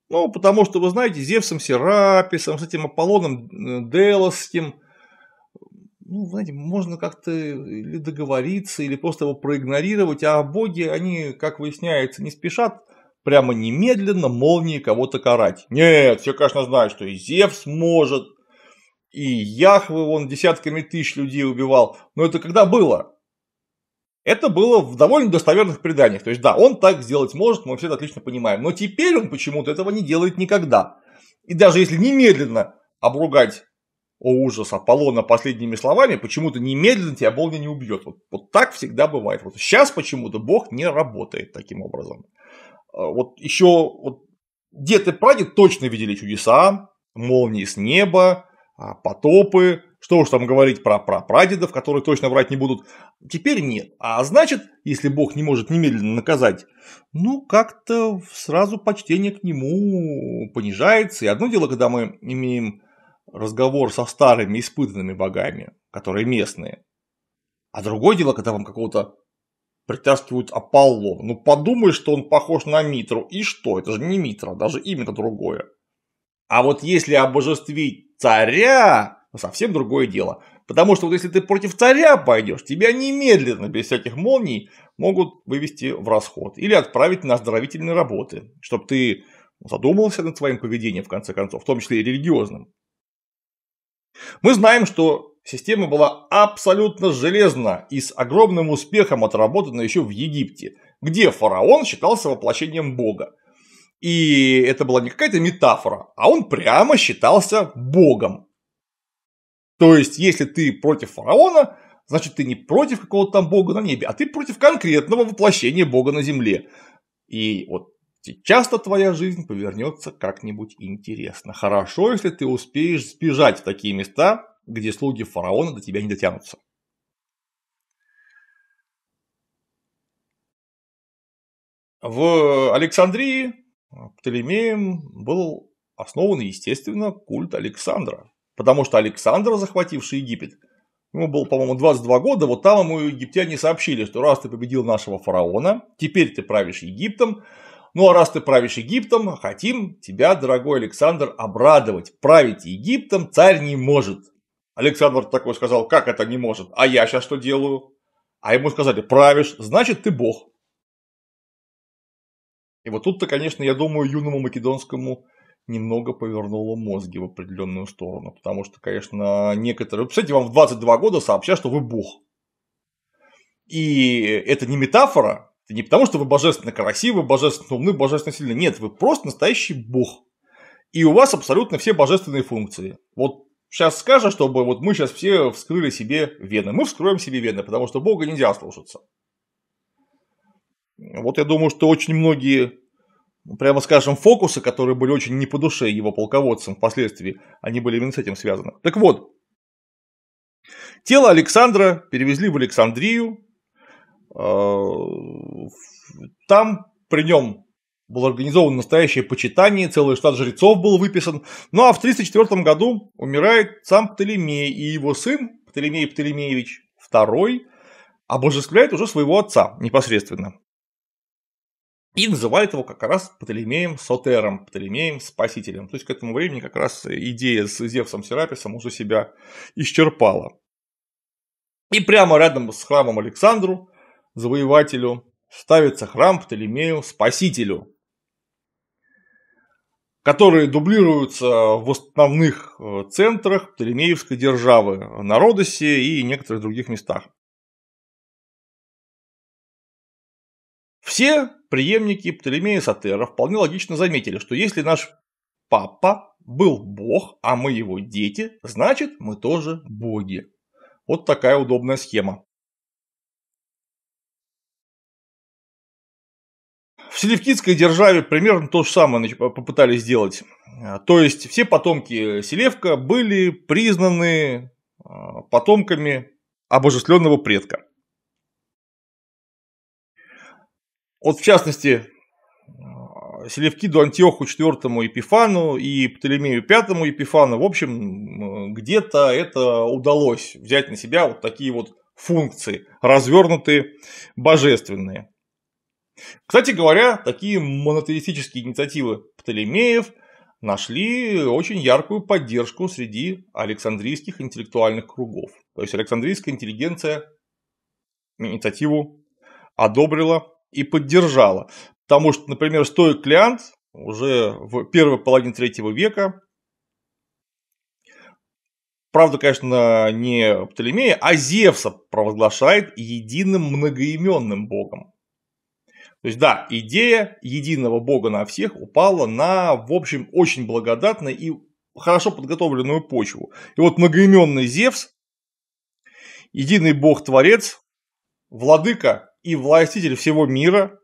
Ну, потому что, вы знаете, Зевсом Сераписом, с этим Аполлоном э, Делосским, ну, знаете, можно как-то или договориться, или просто его проигнорировать, а боги, они, как выясняется, не спешат прямо немедленно молнии кого-то карать. Нет, все, конечно, знают, что и Зевс может, и Яхвы, он десятками тысяч людей убивал. Но это когда было? Это было в довольно достоверных преданиях. То есть, да, он так сделать может, мы все это отлично понимаем. Но теперь он почему-то этого не делает никогда. И даже если немедленно обругать о ужас, Аполлона последними словами, почему-то немедленно тебя Бог не убьет. Вот, вот так всегда бывает. Вот сейчас почему-то Бог не работает таким образом. А, вот еще вот дед и прадед точно видели чудеса, молнии с неба, а, потопы, что уж там говорить про про прадедов, которые точно врать не будут. Теперь нет. А значит, если Бог не может немедленно наказать, ну как-то сразу почтение к нему понижается. И одно дело, когда мы имеем разговор со старыми испытанными богами, которые местные. А другое дело, когда вам какого-то притаскивают Аполло. Ну подумай, что он похож на Митру. И что? Это же не Митра, даже имя-то другое. А вот если обожествить царя, ну, совсем другое дело. Потому что вот если ты против царя пойдешь, тебя немедленно, без всяких молний, могут вывести в расход или отправить на оздоровительные работы, чтобы ты задумался над своим поведением, в конце концов, в том числе и религиозным. Мы знаем, что Система была абсолютно железна и с огромным успехом отработана еще в Египте, где фараон считался воплощением бога. И это была не какая-то метафора, а он прямо считался богом. То есть, если ты против фараона, значит ты не против какого-то там бога на небе, а ты против конкретного воплощения бога на земле. И вот Сейчас-то твоя жизнь повернется как-нибудь интересно. Хорошо, если ты успеешь сбежать в такие места, где слуги фараона до тебя не дотянутся. В Александрии Птолемеем был основан, естественно, культ Александра. Потому что Александр, захвативший Египет, ему было, по-моему, 22 года, вот там ему египтяне сообщили, что раз ты победил нашего фараона, теперь ты правишь Египтом, ну а раз ты правишь Египтом, хотим тебя, дорогой Александр, обрадовать. Править Египтом царь не может. Александр такой сказал, как это не может, а я сейчас что делаю? А ему сказали, правишь, значит ты бог. И вот тут-то, конечно, я думаю, юному македонскому немного повернуло мозги в определенную сторону, потому что, конечно, некоторые... Кстати, вам в 22 года сообщают, что вы бог. И это не метафора, это не потому, что вы божественно красивы, божественно умны, божественно сильны. Нет, вы просто настоящий бог. И у вас абсолютно все божественные функции. Вот сейчас скажу, чтобы вот мы сейчас все вскрыли себе вены. Мы вскроем себе вены, потому что Бога нельзя слушаться. Вот я думаю, что очень многие, ну, прямо скажем, фокусы, которые были очень не по душе его полководцам впоследствии, они были именно с этим связаны. Так вот, тело Александра перевезли в Александрию, Э, там при нем было организовано настоящее почитание, целый штат жрецов был выписан. Ну а в 304 году умирает сам Птолемей и его сын Птолемей Птолемеевич II обожествляет уже своего отца непосредственно. И называет его как раз Птолемеем Сотером, Птолемеем Спасителем. То есть к этому времени как раз идея с Зевсом Сераписом уже себя исчерпала. И прямо рядом с храмом Александру завоевателю, ставится храм Птолемею Спасителю, которые дублируются в основных э, центрах Птолемеевской державы, на Родосе и некоторых других местах. Все преемники Птолемея Сатера вполне логично заметили, что если наш папа был бог, а мы его дети, значит мы тоже боги. Вот такая удобная схема. В селевкидской державе примерно то же самое попытались сделать. А, то есть все потомки Селевка были признаны а, потомками обожествленного предка. Вот в частности, а, Селевкиду Антиоху IV Епифану и Птолемею V Епифану, в общем, где-то это удалось взять на себя вот такие вот функции, развернутые, божественные. Кстати говоря, такие монотеистические инициативы Птолемеев нашли очень яркую поддержку среди александрийских интеллектуальных кругов. То есть александрийская интеллигенция инициативу одобрила и поддержала. Потому что, например, стоит Стоиклиант уже в первой половине третьего века, правда, конечно, не Птолемея, а Зевса провозглашает единым многоименным богом. То есть, да, идея единого бога на всех упала на, в общем, очень благодатную и хорошо подготовленную почву. И вот многоименный Зевс, единый бог-творец, владыка и властитель всего мира,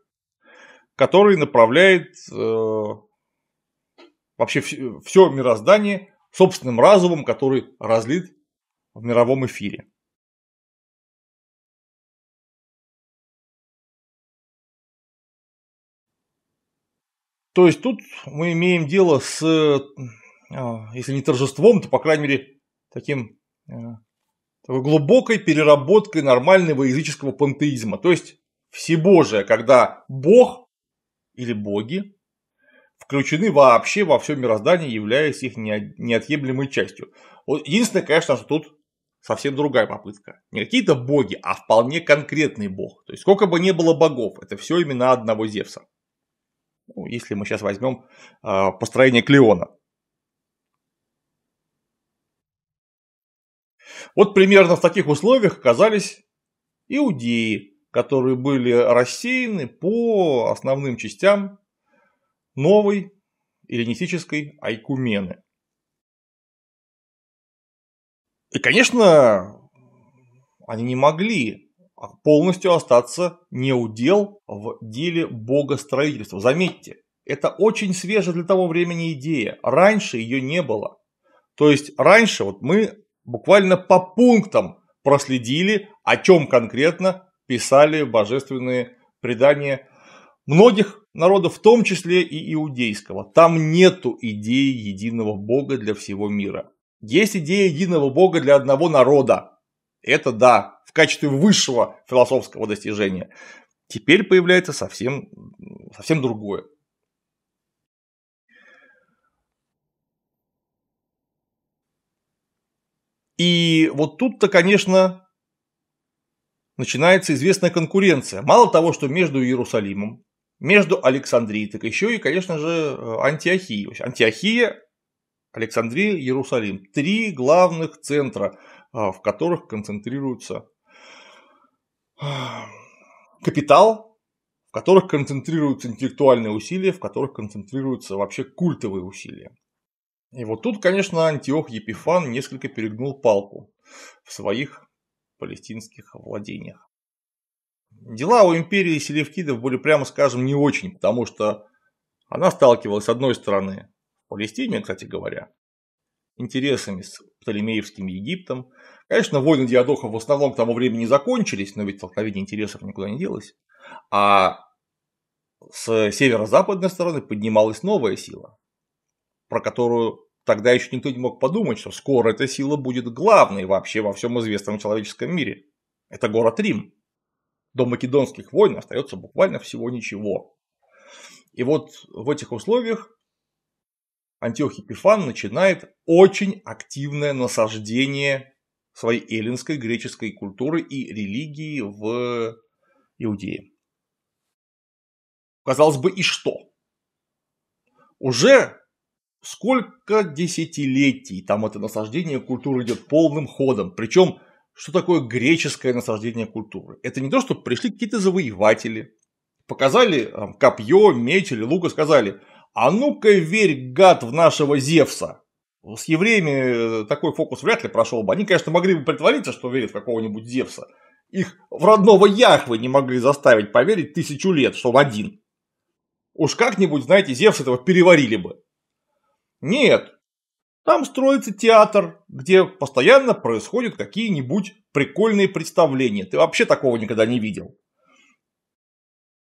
который направляет э, вообще все мироздание собственным разумом, который разлит в мировом эфире. То есть тут мы имеем дело с, э, а, если не торжеством, то, по крайней мере, таким э, такой глубокой переработкой нормального языческого пантеизма. То есть всебожие, когда бог или боги включены вообще во все мироздание, являясь их неотъемлемой частью. Вот единственное, конечно, что тут совсем другая попытка. Не какие-то боги, а вполне конкретный бог. То есть сколько бы ни было богов, это все имена одного Зевса. Ну, если мы сейчас возьмем а, построение клеона. Вот примерно в таких условиях оказались иудеи, которые были рассеяны по основным частям новой эллинистической айкумены. И, конечно, они не могли а, полностью остаться неудел в деле богостроительства. Заметьте, это очень свежая для того времени идея. Раньше ее не было. То есть раньше вот мы буквально по пунктам проследили, о чем конкретно писали божественные предания многих народов, в том числе и иудейского. Там нету идеи единого Бога для всего мира. Есть идея единого Бога для одного народа. Это да, в качестве высшего философского достижения. Теперь появляется совсем, совсем другое. И вот тут-то, конечно, начинается известная конкуренция. Мало того, что между Иерусалимом, между Александрией, так еще и, конечно же, Антиохией. Антиохия, Александрия, Иерусалим. Три главных центра, а, в которых концентрируются капитал, в которых концентрируются интеллектуальные усилия, в которых концентрируются вообще культовые усилия. И вот тут, конечно, Антиох Епифан несколько перегнул палку в своих палестинских владениях. Дела у империи селевкидов были, прямо скажем, не очень, потому что она сталкивалась с одной стороны в Палестине, кстати говоря, интересами с Птолемеевским Египтом, Конечно, войны диадохов в основном к тому времени закончились, но ведь столкновение интересов никуда не делось. А с северо-западной стороны поднималась новая сила, про которую тогда еще никто не мог подумать, что скоро эта сила будет главной вообще во всем известном человеческом мире. Это город Рим. До македонских войн остается буквально всего ничего. И вот в этих условиях Антиохий Пифан начинает очень активное насаждение своей эллинской греческой культуры и религии в Иудее. Казалось бы, и что? Уже сколько десятилетий там это насаждение культуры идет полным ходом. Причем, что такое греческое насаждение культуры? Это не то, что пришли какие-то завоеватели, показали там, копье, меч или лук и сказали, а ну-ка верь, гад, в нашего Зевса. С евреями э, такой фокус вряд ли прошел бы. Они, конечно, могли бы притвориться, что верят в какого-нибудь Зевса. Их в родного Яхвы не могли заставить поверить тысячу лет, что он один. Уж как-нибудь, знаете, Зевс этого переварили бы. Нет, там строится театр, где постоянно происходят какие-нибудь прикольные представления. Ты вообще такого никогда не видел.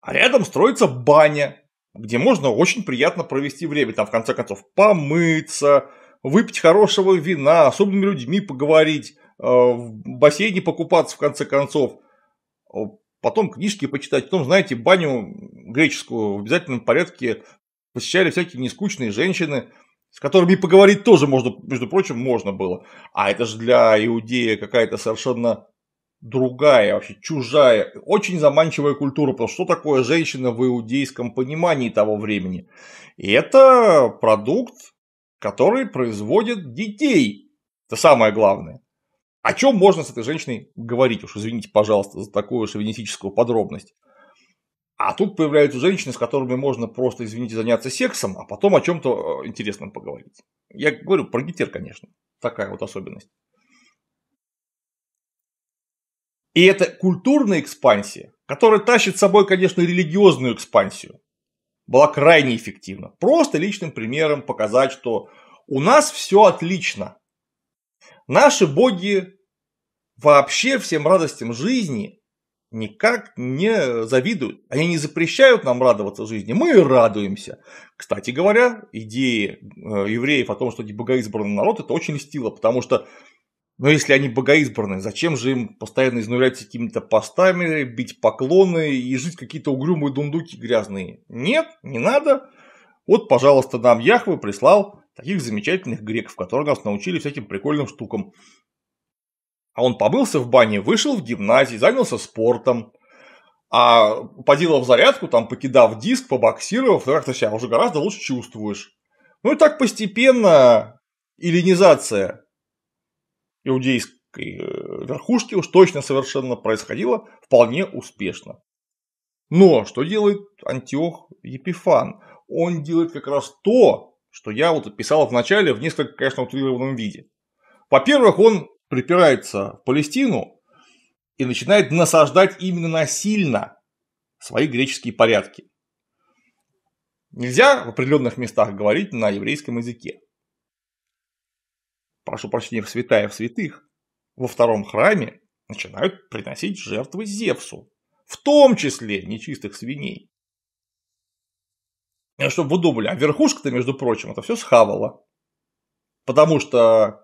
А рядом строится баня, где можно очень приятно провести время. Там, в конце концов, помыться, выпить хорошего вина, особыми людьми поговорить, э, в бассейне покупаться в конце концов, потом книжки почитать, потом, знаете, баню греческую в обязательном порядке посещали всякие нескучные женщины, с которыми поговорить тоже можно, между прочим, можно было. А это же для иудея какая-то совершенно другая, вообще чужая, очень заманчивая культура, потому что такое женщина в иудейском понимании того времени? И это продукт которые производят детей. Это самое главное. О чем можно с этой женщиной говорить, уж извините, пожалуйста, за такую шовинистическую подробность. А тут появляются женщины, с которыми можно просто, извините, заняться сексом, а потом о чем-то э, интересном поговорить. Я говорю про гетер, конечно. Такая вот особенность. И это культурная экспансия, которая тащит с собой, конечно, религиозную экспансию была крайне эффективна. Просто личным примером показать, что у нас все отлично. Наши боги вообще всем радостям жизни никак не завидуют. Они не запрещают нам радоваться жизни, мы радуемся. Кстати говоря, идеи э, евреев о том, что они богоизбранный народ, это очень льстило, потому что но если они богоизбранные, зачем же им постоянно изнуряться какими-то постами, бить поклоны и жить какие-то угрюмые дундуки грязные? Нет, не надо. Вот, пожалуйста, нам Яхвы прислал таких замечательных греков, которые нас научили всяким прикольным штукам. А он побылся в бане, вышел в гимназии, занялся спортом, а поделав зарядку, там, покидав диск, побоксировав, ты ну, как-то себя уже гораздо лучше чувствуешь. Ну и так постепенно эллинизация иудейской э, верхушки уж точно совершенно происходило вполне успешно. Но что делает Антиох Епифан? Он делает как раз то, что я вот описал в начале в несколько, конечно, утрированном виде. Во-первых, он припирается в Палестину и начинает насаждать именно насильно свои греческие порядки. Нельзя в определенных местах говорить на еврейском языке прошу прощения, в святая в святых, во втором храме начинают приносить жертвы Зевсу, в том числе нечистых свиней. Э, Чтобы вы думали, а верхушка-то, между прочим, это все схавала. Потому что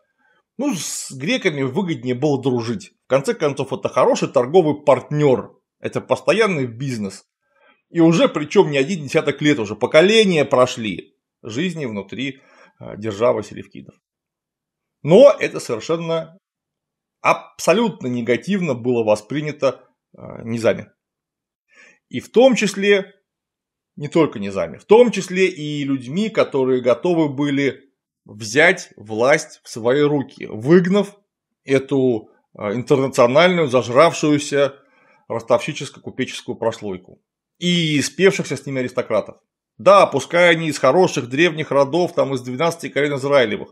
ну, с греками выгоднее было дружить. В конце концов, это хороший торговый партнер. Это постоянный бизнес. И уже, причем не один десяток лет, уже поколения прошли жизни внутри э, державы селевкидов. Но это совершенно абсолютно негативно было воспринято э, низами. И в том числе, не только низами, в том числе и людьми, которые готовы были взять власть в свои руки, выгнав эту э, интернациональную, зажравшуюся ростовщическо-купеческую прослойку и спевшихся с ними аристократов. Да, пускай они из хороших древних родов, там из 12 колен Израилевых,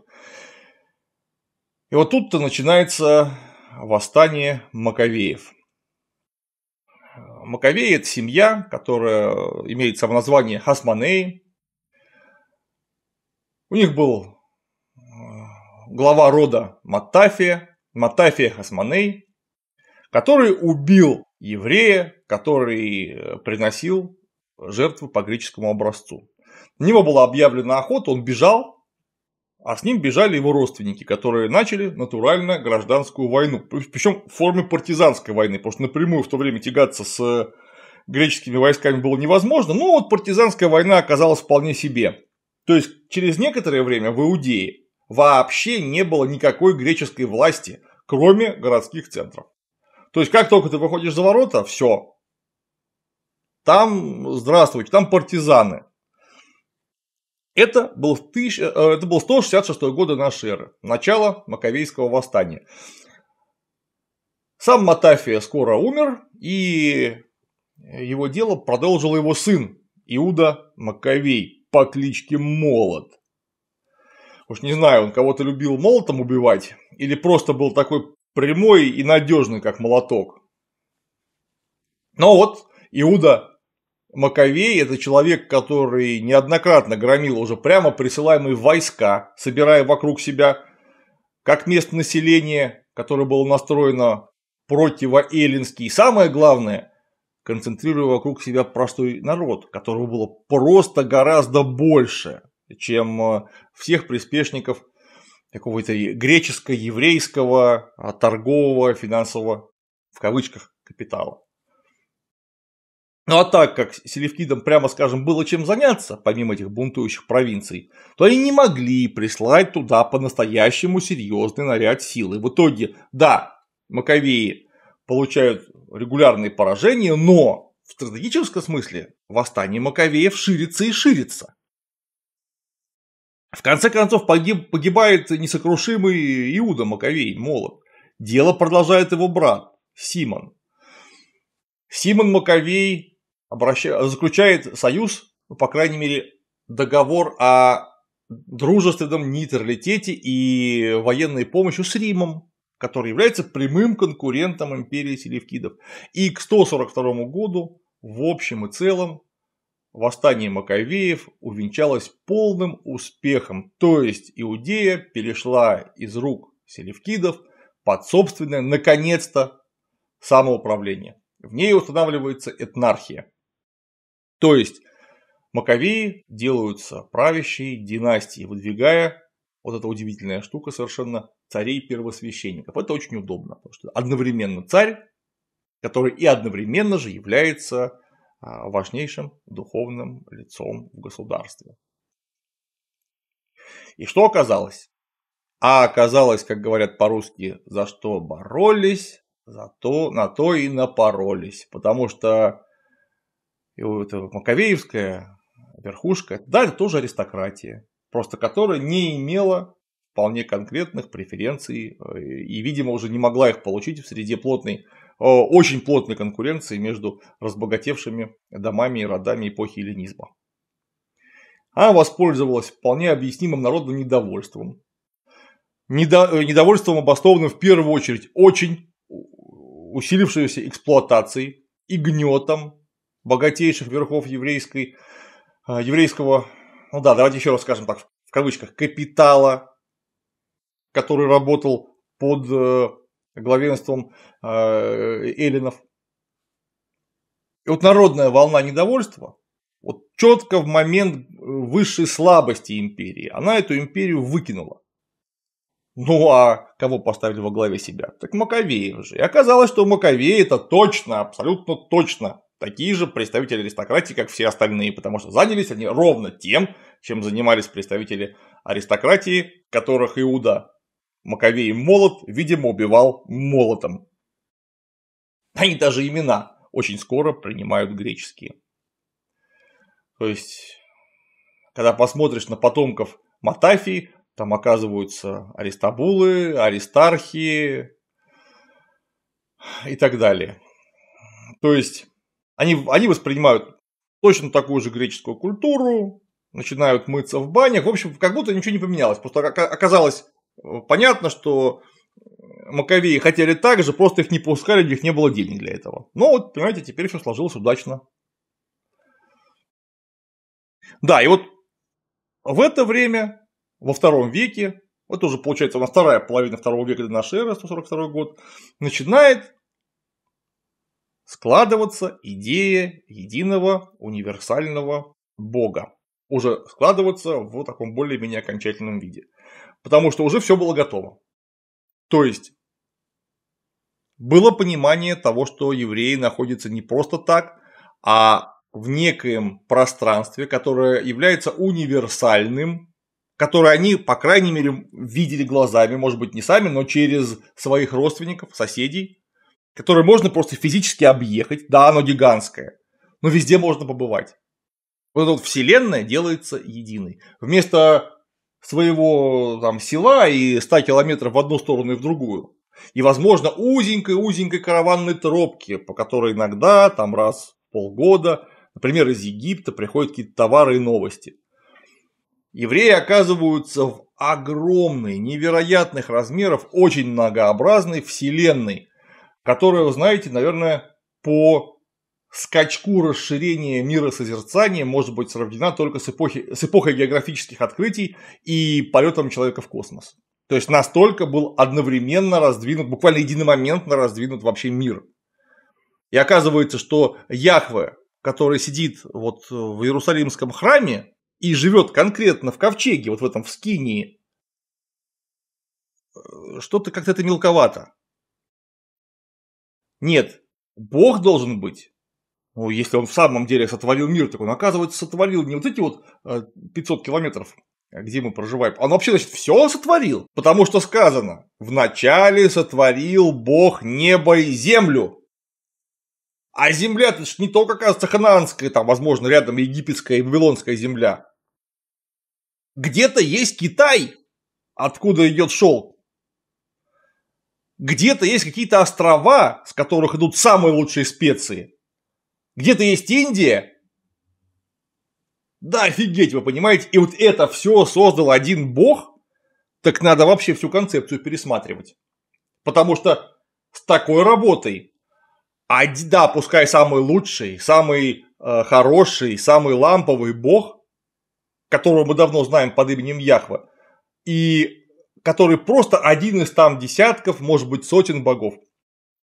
и вот тут-то начинается восстание Маковеев. Маковеи – это семья, которая имеется в названии Хасманеи. У них был э, глава рода Матафия, Матафия Хасманей, который убил еврея, который э, приносил жертву по греческому образцу. На него была объявлена охота, он бежал, а с ним бежали его родственники, которые начали натурально гражданскую войну, причем в форме партизанской войны, потому что напрямую в то время тягаться с э, греческими войсками было невозможно, но вот партизанская война оказалась вполне себе. То есть через некоторое время в Иудее вообще не было никакой греческой власти, кроме городских центров. То есть как только ты выходишь за ворота, все. Там, здравствуйте, там партизаны. Это был, тысяч... Э, э, это был 166 года нашей эры, начало Маковейского восстания. Сам Матафия скоро умер, и его дело продолжил его сын Иуда Маковей по кличке Молот. Уж не знаю, он кого-то любил молотом убивать или просто был такой прямой и надежный, как молоток. Но вот Иуда Маковей – это человек, который неоднократно громил уже прямо присылаемые войска, собирая вокруг себя как место населения, которое было настроено противоэллински. И самое главное, концентрируя вокруг себя простой народ, которого было просто гораздо больше, чем э, всех приспешников какого-то греческо-еврейского э, торгового финансового в кавычках капитала. Ну а так как селевкидам, прямо скажем, было чем заняться, помимо этих бунтующих провинций, то они не могли прислать туда по-настоящему серьезный наряд силы. В итоге, да, Маковеи получают регулярные поражения, но в стратегическом смысле восстание Маковеев ширится и ширится. В конце концов погиб, погибает несокрушимый Иуда Маковей, Молот. Дело продолжает его брат, Симон. Симон Маковей обраща... заключает союз, ну, по крайней мере, договор о дружественном нейтралитете и военной помощи с Римом, который является прямым конкурентом империи селевкидов. И к 142 году в общем и целом восстание Маковеев увенчалось полным успехом, то есть Иудея перешла из рук селевкидов под собственное, наконец-то, самоуправление. В ней устанавливается этнархия. То есть Маковеи делаются правящей династией, выдвигая вот эта удивительная штука совершенно царей-первосвященников. Это очень удобно, потому что одновременно царь, который и одновременно же является а, важнейшим духовным лицом в государстве. И что оказалось? А оказалось, как говорят по-русски, за что боролись, зато на то и напоролись. Потому что и вот Маковеевская верхушка, да, это тоже аристократия, просто которая не имела вполне конкретных преференций э, и, видимо, уже не могла их получить в среде плотной, э, очень плотной конкуренции между разбогатевшими домами и родами эпохи эллинизма. Она воспользовалась вполне объяснимым народным недовольством. Недо... Э, недовольством, обоснованным в первую очередь очень усилившейся эксплуатацией и гнетом богатейших верхов еврейской, а, еврейского, ну да, давайте еще раз скажем так, в кавычках, капитала, который работал под э, главенством а, эллинов. И вот народная волна недовольства, вот четко в момент э, высшей слабости империи, она эту империю выкинула. Ну а кого поставили во главе себя? Так Маковеев же. И оказалось, что Маковей это точно, абсолютно точно такие же представители аристократии, как все остальные, потому что занялись они ровно тем, чем занимались представители аристократии, которых Иуда Маковей Молот, видимо, убивал молотом. Они даже имена очень скоро принимают греческие. То есть, когда посмотришь на потомков Матафии, там оказываются аристабулы, аристархи и так далее. То есть, они, они воспринимают точно такую же греческую культуру, начинают мыться в банях. В общем, как будто ничего не поменялось. Просто оказалось э, понятно, что Маковеи хотели так же, просто их не пускали, у них не было денег для этого. Но вот, понимаете, теперь все сложилось удачно. Да, и вот в это время, во втором веке, вот уже получается у нас вторая половина второго века до нашей эры, 142 год, начинает складываться идея единого универсального Бога. Уже складываться в таком более-менее окончательном виде. Потому что уже все было готово. То есть было понимание того, что евреи находятся не просто так, а в некоем пространстве, которое является универсальным, которое они, по крайней мере, видели глазами, может быть, не сами, но через своих родственников, соседей, которое можно просто физически объехать. Да, оно гигантское, но везде можно побывать. Вот эта вот вселенная делается единой. Вместо своего там села и 100 километров в одну сторону и в другую. И, возможно, узенькой-узенькой караванной тропки, по которой иногда, там раз в полгода, например, из Египта приходят какие-то товары и новости. Евреи оказываются в огромной, невероятных размеров, очень многообразной вселенной, которое вы знаете, наверное, по скачку расширения мира созерцания может быть сравнена только с, эпохи, с эпохой географических открытий и полетом человека в космос. То есть настолько был одновременно раздвинут, буквально единомоментно раздвинут вообще мир. И оказывается, что Яхве, который сидит вот в Иерусалимском храме и живет конкретно в ковчеге, вот в этом в Скинии, э, что-то как-то это мелковато. Нет, Бог должен быть. Ну, если он в самом деле сотворил мир, так он, оказывается, сотворил не вот эти вот 500 э, километров, где мы проживаем. Он вообще, значит, все сотворил. Потому что сказано, вначале сотворил Бог небо и землю. А земля, это же не только, кажется, ханаанская, там, возможно, рядом египетская и вавилонская земля. Где-то есть Китай, откуда идет шелк. Где-то есть какие-то острова, с которых идут самые лучшие специи. Где-то есть Индия. Да, офигеть, вы понимаете? И вот это все создал один бог, так надо вообще всю концепцию пересматривать. Потому что с такой работой, а да, пускай самый лучший, самый э, хороший, самый ламповый бог, которого мы давно знаем под именем Яхва, и который просто один из там десятков, может быть, сотен богов.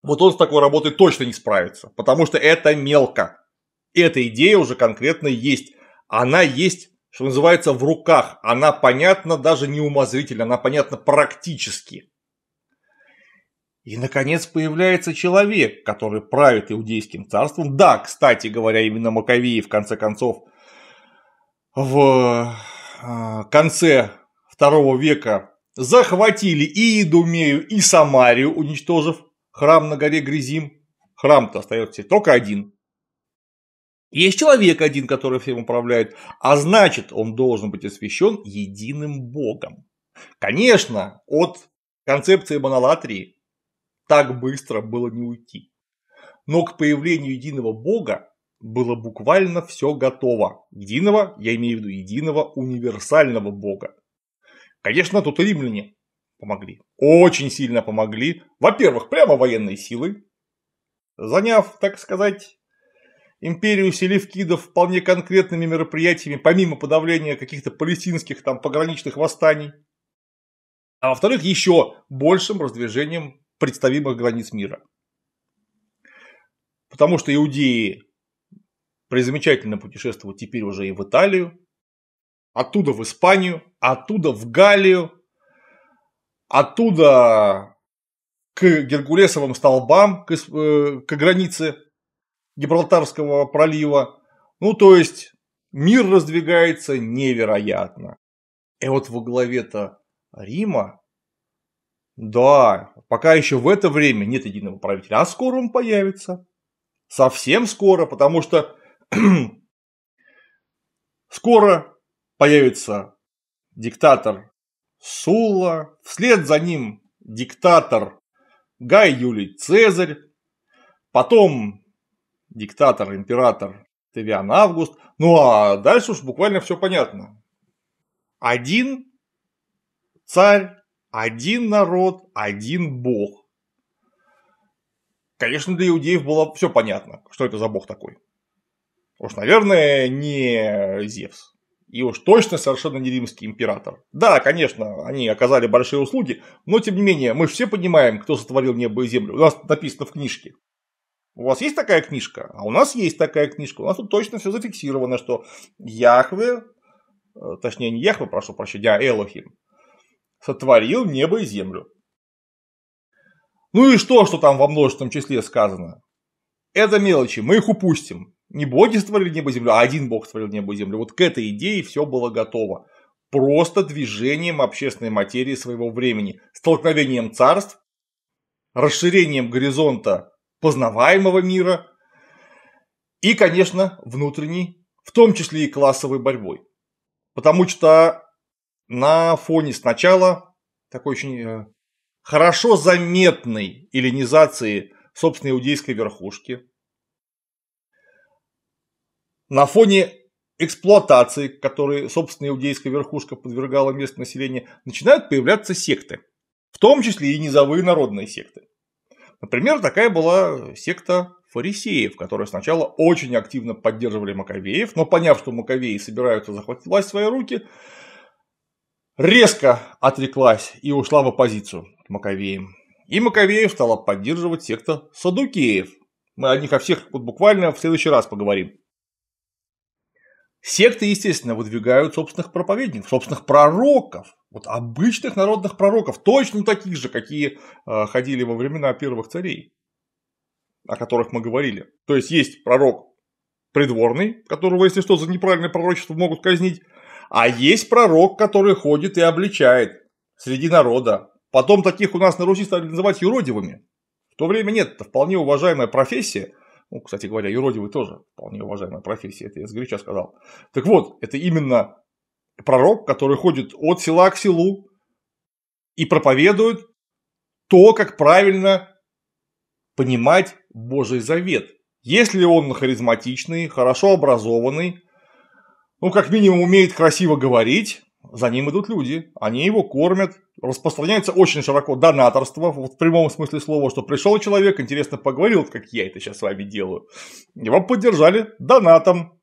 Вот он с такой работой точно не справится, потому что это мелко. Эта идея уже конкретно есть. Она есть, что называется, в руках. Она понятна даже не умозрительно, она понятна практически. И, наконец, появляется человек, который правит иудейским царством. Да, кстати говоря, именно Маковеи, в конце концов, в а, конце второго века захватили и Идумею, и Самарию, уничтожив храм на горе Гризим. Храм-то остается только один. Есть человек один, который всем управляет, а значит, он должен быть освящен единым Богом. Конечно, от концепции монолатрии так быстро было не уйти. Но к появлению единого Бога было буквально все готово. Единого, я имею в виду единого универсального Бога. Конечно, тут и римляне помогли. Очень сильно помогли. Во-первых, прямо военной силой, заняв, так сказать, империю селевкидов вполне конкретными мероприятиями, помимо подавления каких-то палестинских там пограничных восстаний, а во-вторых, еще большим раздвижением представимых границ мира. Потому что иудеи призамечательно путешествуют теперь уже и в Италию, оттуда в Испанию, оттуда в Галлию, оттуда к Геркулесовым столбам, к, э, к границе Гибралтарского пролива. Ну, то есть мир раздвигается невероятно. И вот во главе-то Рима, да, пока еще в это время нет единого правителя, а скоро он появится. Совсем скоро, потому что скоро появится диктатор Сулла, вслед за ним диктатор Гай Юлий Цезарь, потом диктатор-император Тевиан Август. Ну а дальше уж буквально все понятно. Один царь, один народ, один бог. Конечно, для иудеев было все понятно, что это за бог такой. Уж, наверное, не Зевс и уж точно совершенно не римский император. Да, конечно, они оказали большие услуги, но тем не менее, мы же все понимаем, кто сотворил небо и землю. У нас написано в книжке. У вас есть такая книжка? А у нас есть такая книжка. У нас тут точно все зафиксировано, что Яхве, э, точнее не Яхве, прошу прощения, а Элохим, сотворил небо и землю. Ну и что, что там во множественном числе сказано? Это мелочи, мы их упустим. Не боги створили небо и землю, а один бог створил небо и землю. Вот к этой идее все было готово. Просто движением общественной материи своего времени, столкновением царств, расширением горизонта познаваемого мира и, конечно, внутренней, в том числе и классовой борьбой. Потому что на фоне сначала такой очень э, хорошо заметной эллинизации собственной иудейской верхушки – на фоне эксплуатации, которой, собственно, иудейская верхушка подвергала местное население, начинают появляться секты, в том числе и низовые народные секты. Например, такая была секта фарисеев, которые сначала очень активно поддерживали Маковеев, но поняв, что Маковеи собираются захватить власть в свои руки, резко отреклась и ушла в оппозицию к Маковеям. И Маковеев стала поддерживать секта Садукеев. Мы о них о всех вот буквально в следующий раз поговорим. Секты, естественно, выдвигают собственных проповедников, собственных пророков, вот обычных народных пророков, точно таких же, какие э, ходили во времена первых царей, о которых мы говорили. То есть есть пророк придворный, которого, если что, за неправильное пророчество могут казнить, а есть пророк, который ходит и обличает среди народа. Потом таких у нас на Руси стали называть юродивыми. В то время нет, это вполне уважаемая профессия, ну, кстати говоря, юродивый тоже вполне уважаемая профессия, это я сгоряча сказал. Так вот, это именно пророк, который ходит от села к селу и проповедует то, как правильно понимать Божий завет. Если он харизматичный, хорошо образованный, ну, как минимум, умеет красиво говорить, за ним идут люди, они его кормят, распространяется очень широко донаторство, вот в прямом смысле слова, что пришел человек, интересно поговорил, как я это сейчас с вами делаю, его поддержали донатом.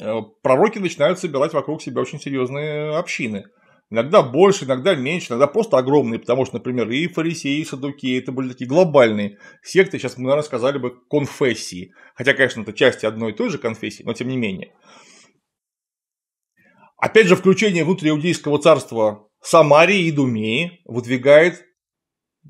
Э, пророки начинают собирать вокруг себя очень серьезные общины. Иногда больше, иногда меньше, иногда просто огромные, потому что, например, и фарисеи, и садуки, это были такие глобальные секты, сейчас мы, наверное, сказали бы конфессии, хотя, конечно, это части одной и той же конфессии, но тем не менее. Опять же, включение внутри иудейского царства Самарии и Думеи выдвигает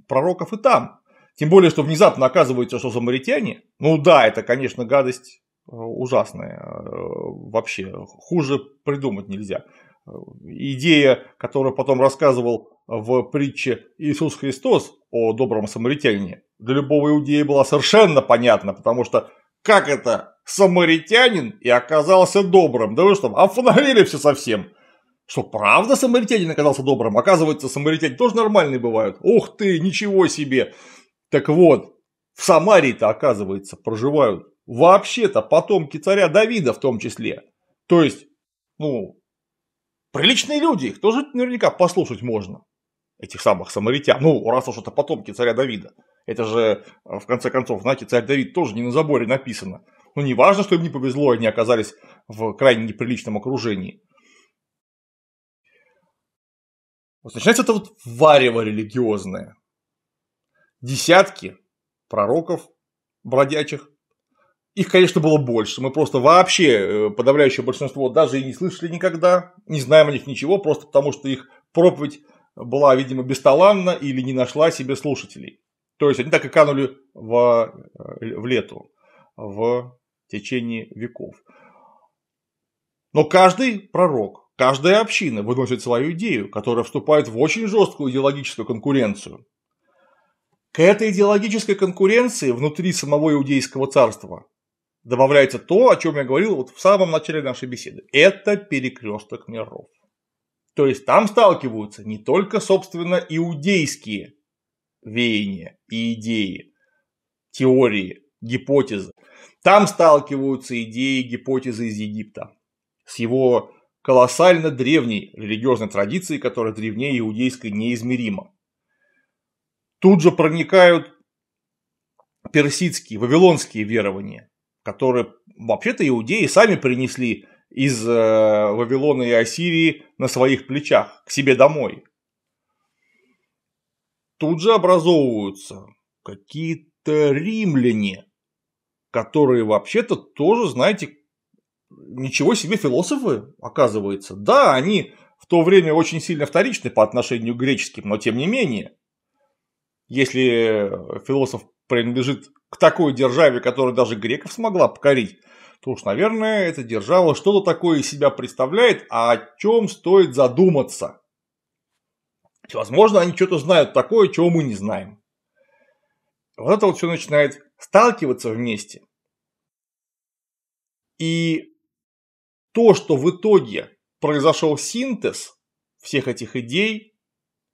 пророков и там. Тем более, что внезапно оказывается, что самаритяне, ну да, это, конечно, гадость э, ужасная, э, вообще хуже придумать нельзя. Э, идея, которую потом рассказывал в притче Иисус Христос о добром самаритянине, для любого иудея была совершенно понятна, потому что как это? Самаритянин и оказался добрым. Да вы что, офонарили все совсем. Что, правда самаритянин оказался добрым? Оказывается, самаритяне тоже нормальные бывают. Ух ты, ничего себе. Так вот, в Самарии-то, оказывается, проживают вообще-то потомки царя Давида в том числе. То есть, ну, приличные люди, их тоже наверняка послушать можно, этих самых самаритян. Ну, раз уж это потомки царя Давида. Это же, э, в конце концов, знаете, царь Давид тоже не на заборе написано. Ну, не важно, что им не повезло, они оказались в крайне неприличном окружении. Вот начинается это вот варево религиозное. Десятки пророков бродячих. Их, конечно, было больше. Мы просто вообще э, подавляющее большинство даже и не слышали никогда, не знаем о них ничего, просто потому что их проповедь была, видимо, бесталанна или не нашла себе слушателей. То есть они так и канули в, э, в лету, в течение веков. Но каждый пророк, каждая община выносит свою идею, которая вступает в очень жесткую идеологическую конкуренцию. К этой идеологической конкуренции внутри самого иудейского царства добавляется то, о чем я говорил вот в самом начале нашей беседы. Это перекресток миров. То есть там сталкиваются не только, собственно, иудейские веяния и идеи, теории, гипотезы. Там сталкиваются идеи, гипотезы из Египта с его колоссально древней религиозной традицией, которая древнее иудейской неизмеримо. Тут же проникают персидские, вавилонские верования, которые вообще-то иудеи сами принесли из э, Вавилона и Ассирии на своих плечах к себе домой тут же образовываются какие-то римляне, которые вообще-то тоже, знаете, ничего себе философы, оказывается. Да, они в то время очень сильно вторичны по отношению к греческим, но тем не менее. Если философ принадлежит к такой державе, которая даже греков смогла покорить, то уж, наверное, эта держава что-то такое из себя представляет, а о чем стоит задуматься. Возможно, они что-то знают такое, чего мы не знаем. Вот это вот все начинает сталкиваться вместе. И то, что в итоге произошел синтез всех этих идей,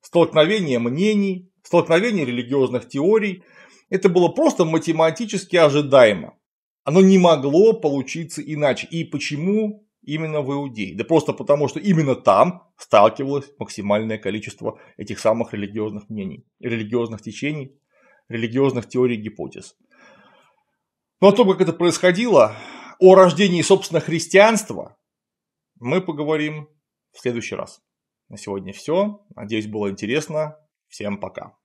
столкновение мнений, столкновение религиозных теорий, это было просто математически ожидаемо. Оно не могло получиться иначе. И почему именно в Иудее. Да просто потому, что именно там сталкивалось максимальное количество этих самых религиозных мнений, религиозных течений, религиозных теорий и гипотез. Но о том, как это происходило, о рождении, собственно, христианства, мы поговорим в следующий раз. На сегодня все. Надеюсь, было интересно. Всем пока.